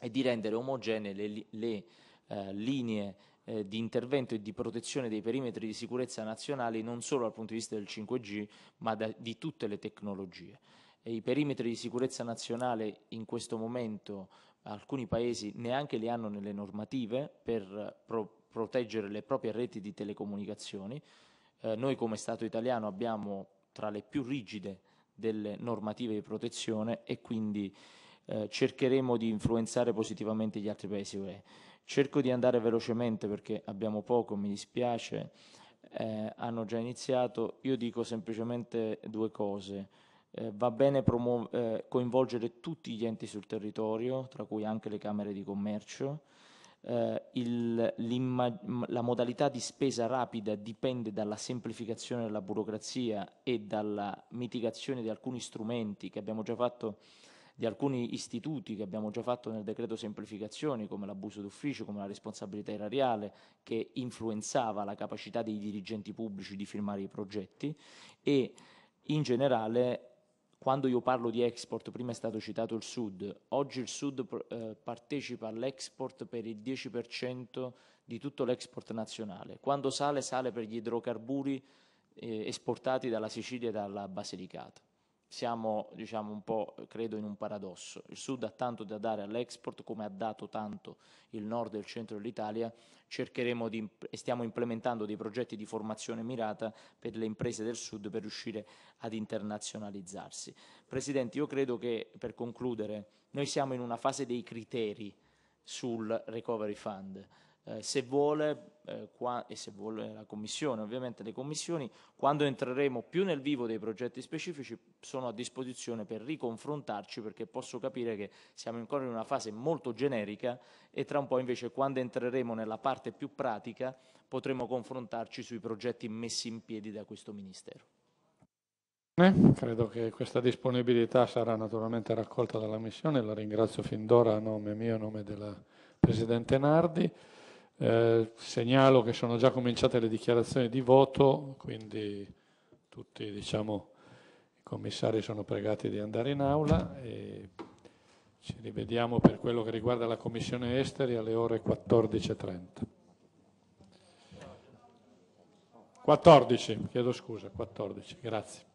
è di rendere omogenee le, le eh, linee eh, di intervento e di protezione dei perimetri di sicurezza nazionali non solo dal punto di vista del 5G, ma da, di tutte le tecnologie. E I perimetri di sicurezza nazionale in questo momento alcuni paesi neanche li hanno nelle normative per pro proteggere le proprie reti di telecomunicazioni. Eh, noi come Stato italiano abbiamo tra le più rigide delle normative di protezione e quindi eh, cercheremo di influenzare positivamente gli altri paesi UE. Cerco di andare velocemente perché abbiamo poco, mi dispiace, eh, hanno già iniziato. Io dico semplicemente due cose. Eh, va bene promu- eh, coinvolgere tutti gli enti sul territorio, tra cui anche le camere di commercio. Eh, il, la modalità di spesa rapida dipende dalla semplificazione della burocrazia e dalla mitigazione di alcuni strumenti che abbiamo già fatto di alcuni istituti che abbiamo già fatto nel decreto semplificazioni, come l'abuso d'ufficio, come la responsabilità erariale, che influenzava la capacità dei dirigenti pubblici di firmare i progetti e in generale quando io parlo di export, prima è stato citato il Sud, oggi il Sud eh, partecipa all'export per il 10% di tutto l'export nazionale, quando sale sale per gli idrocarburi eh, esportati dalla Sicilia e dalla Basilicata siamo diciamo, un po', credo, in un paradosso. Il Sud ha tanto da dare all'export come ha dato tanto il Nord e il centro dell'Italia. Cercheremo di, e stiamo implementando dei progetti di formazione mirata per le imprese del Sud per riuscire ad internazionalizzarsi. Presidente, io credo che, per concludere, noi siamo in una fase dei criteri sul Recovery Fund eh, se vuole eh, Qua, e se vuole la Commissione, ovviamente le Commissioni, quando entreremo più nel vivo dei progetti specifici, sono a disposizione per riconfrontarci perché posso capire che siamo ancora in una fase molto generica e tra un po' invece quando entreremo nella parte più pratica potremo confrontarci sui progetti messi in piedi da questo Ministero. Eh, credo che questa disponibilità sarà naturalmente raccolta dalla missione, la ringrazio fin d'ora a nome mio e a nome della Presidente Nardi. Eh, segnalo che sono già cominciate le dichiarazioni di voto, quindi tutti diciamo, i commissari sono pregati di andare in aula e ci rivediamo per quello che riguarda la Commissione Esteri alle ore 14.30. 14, chiedo scusa, 14, grazie.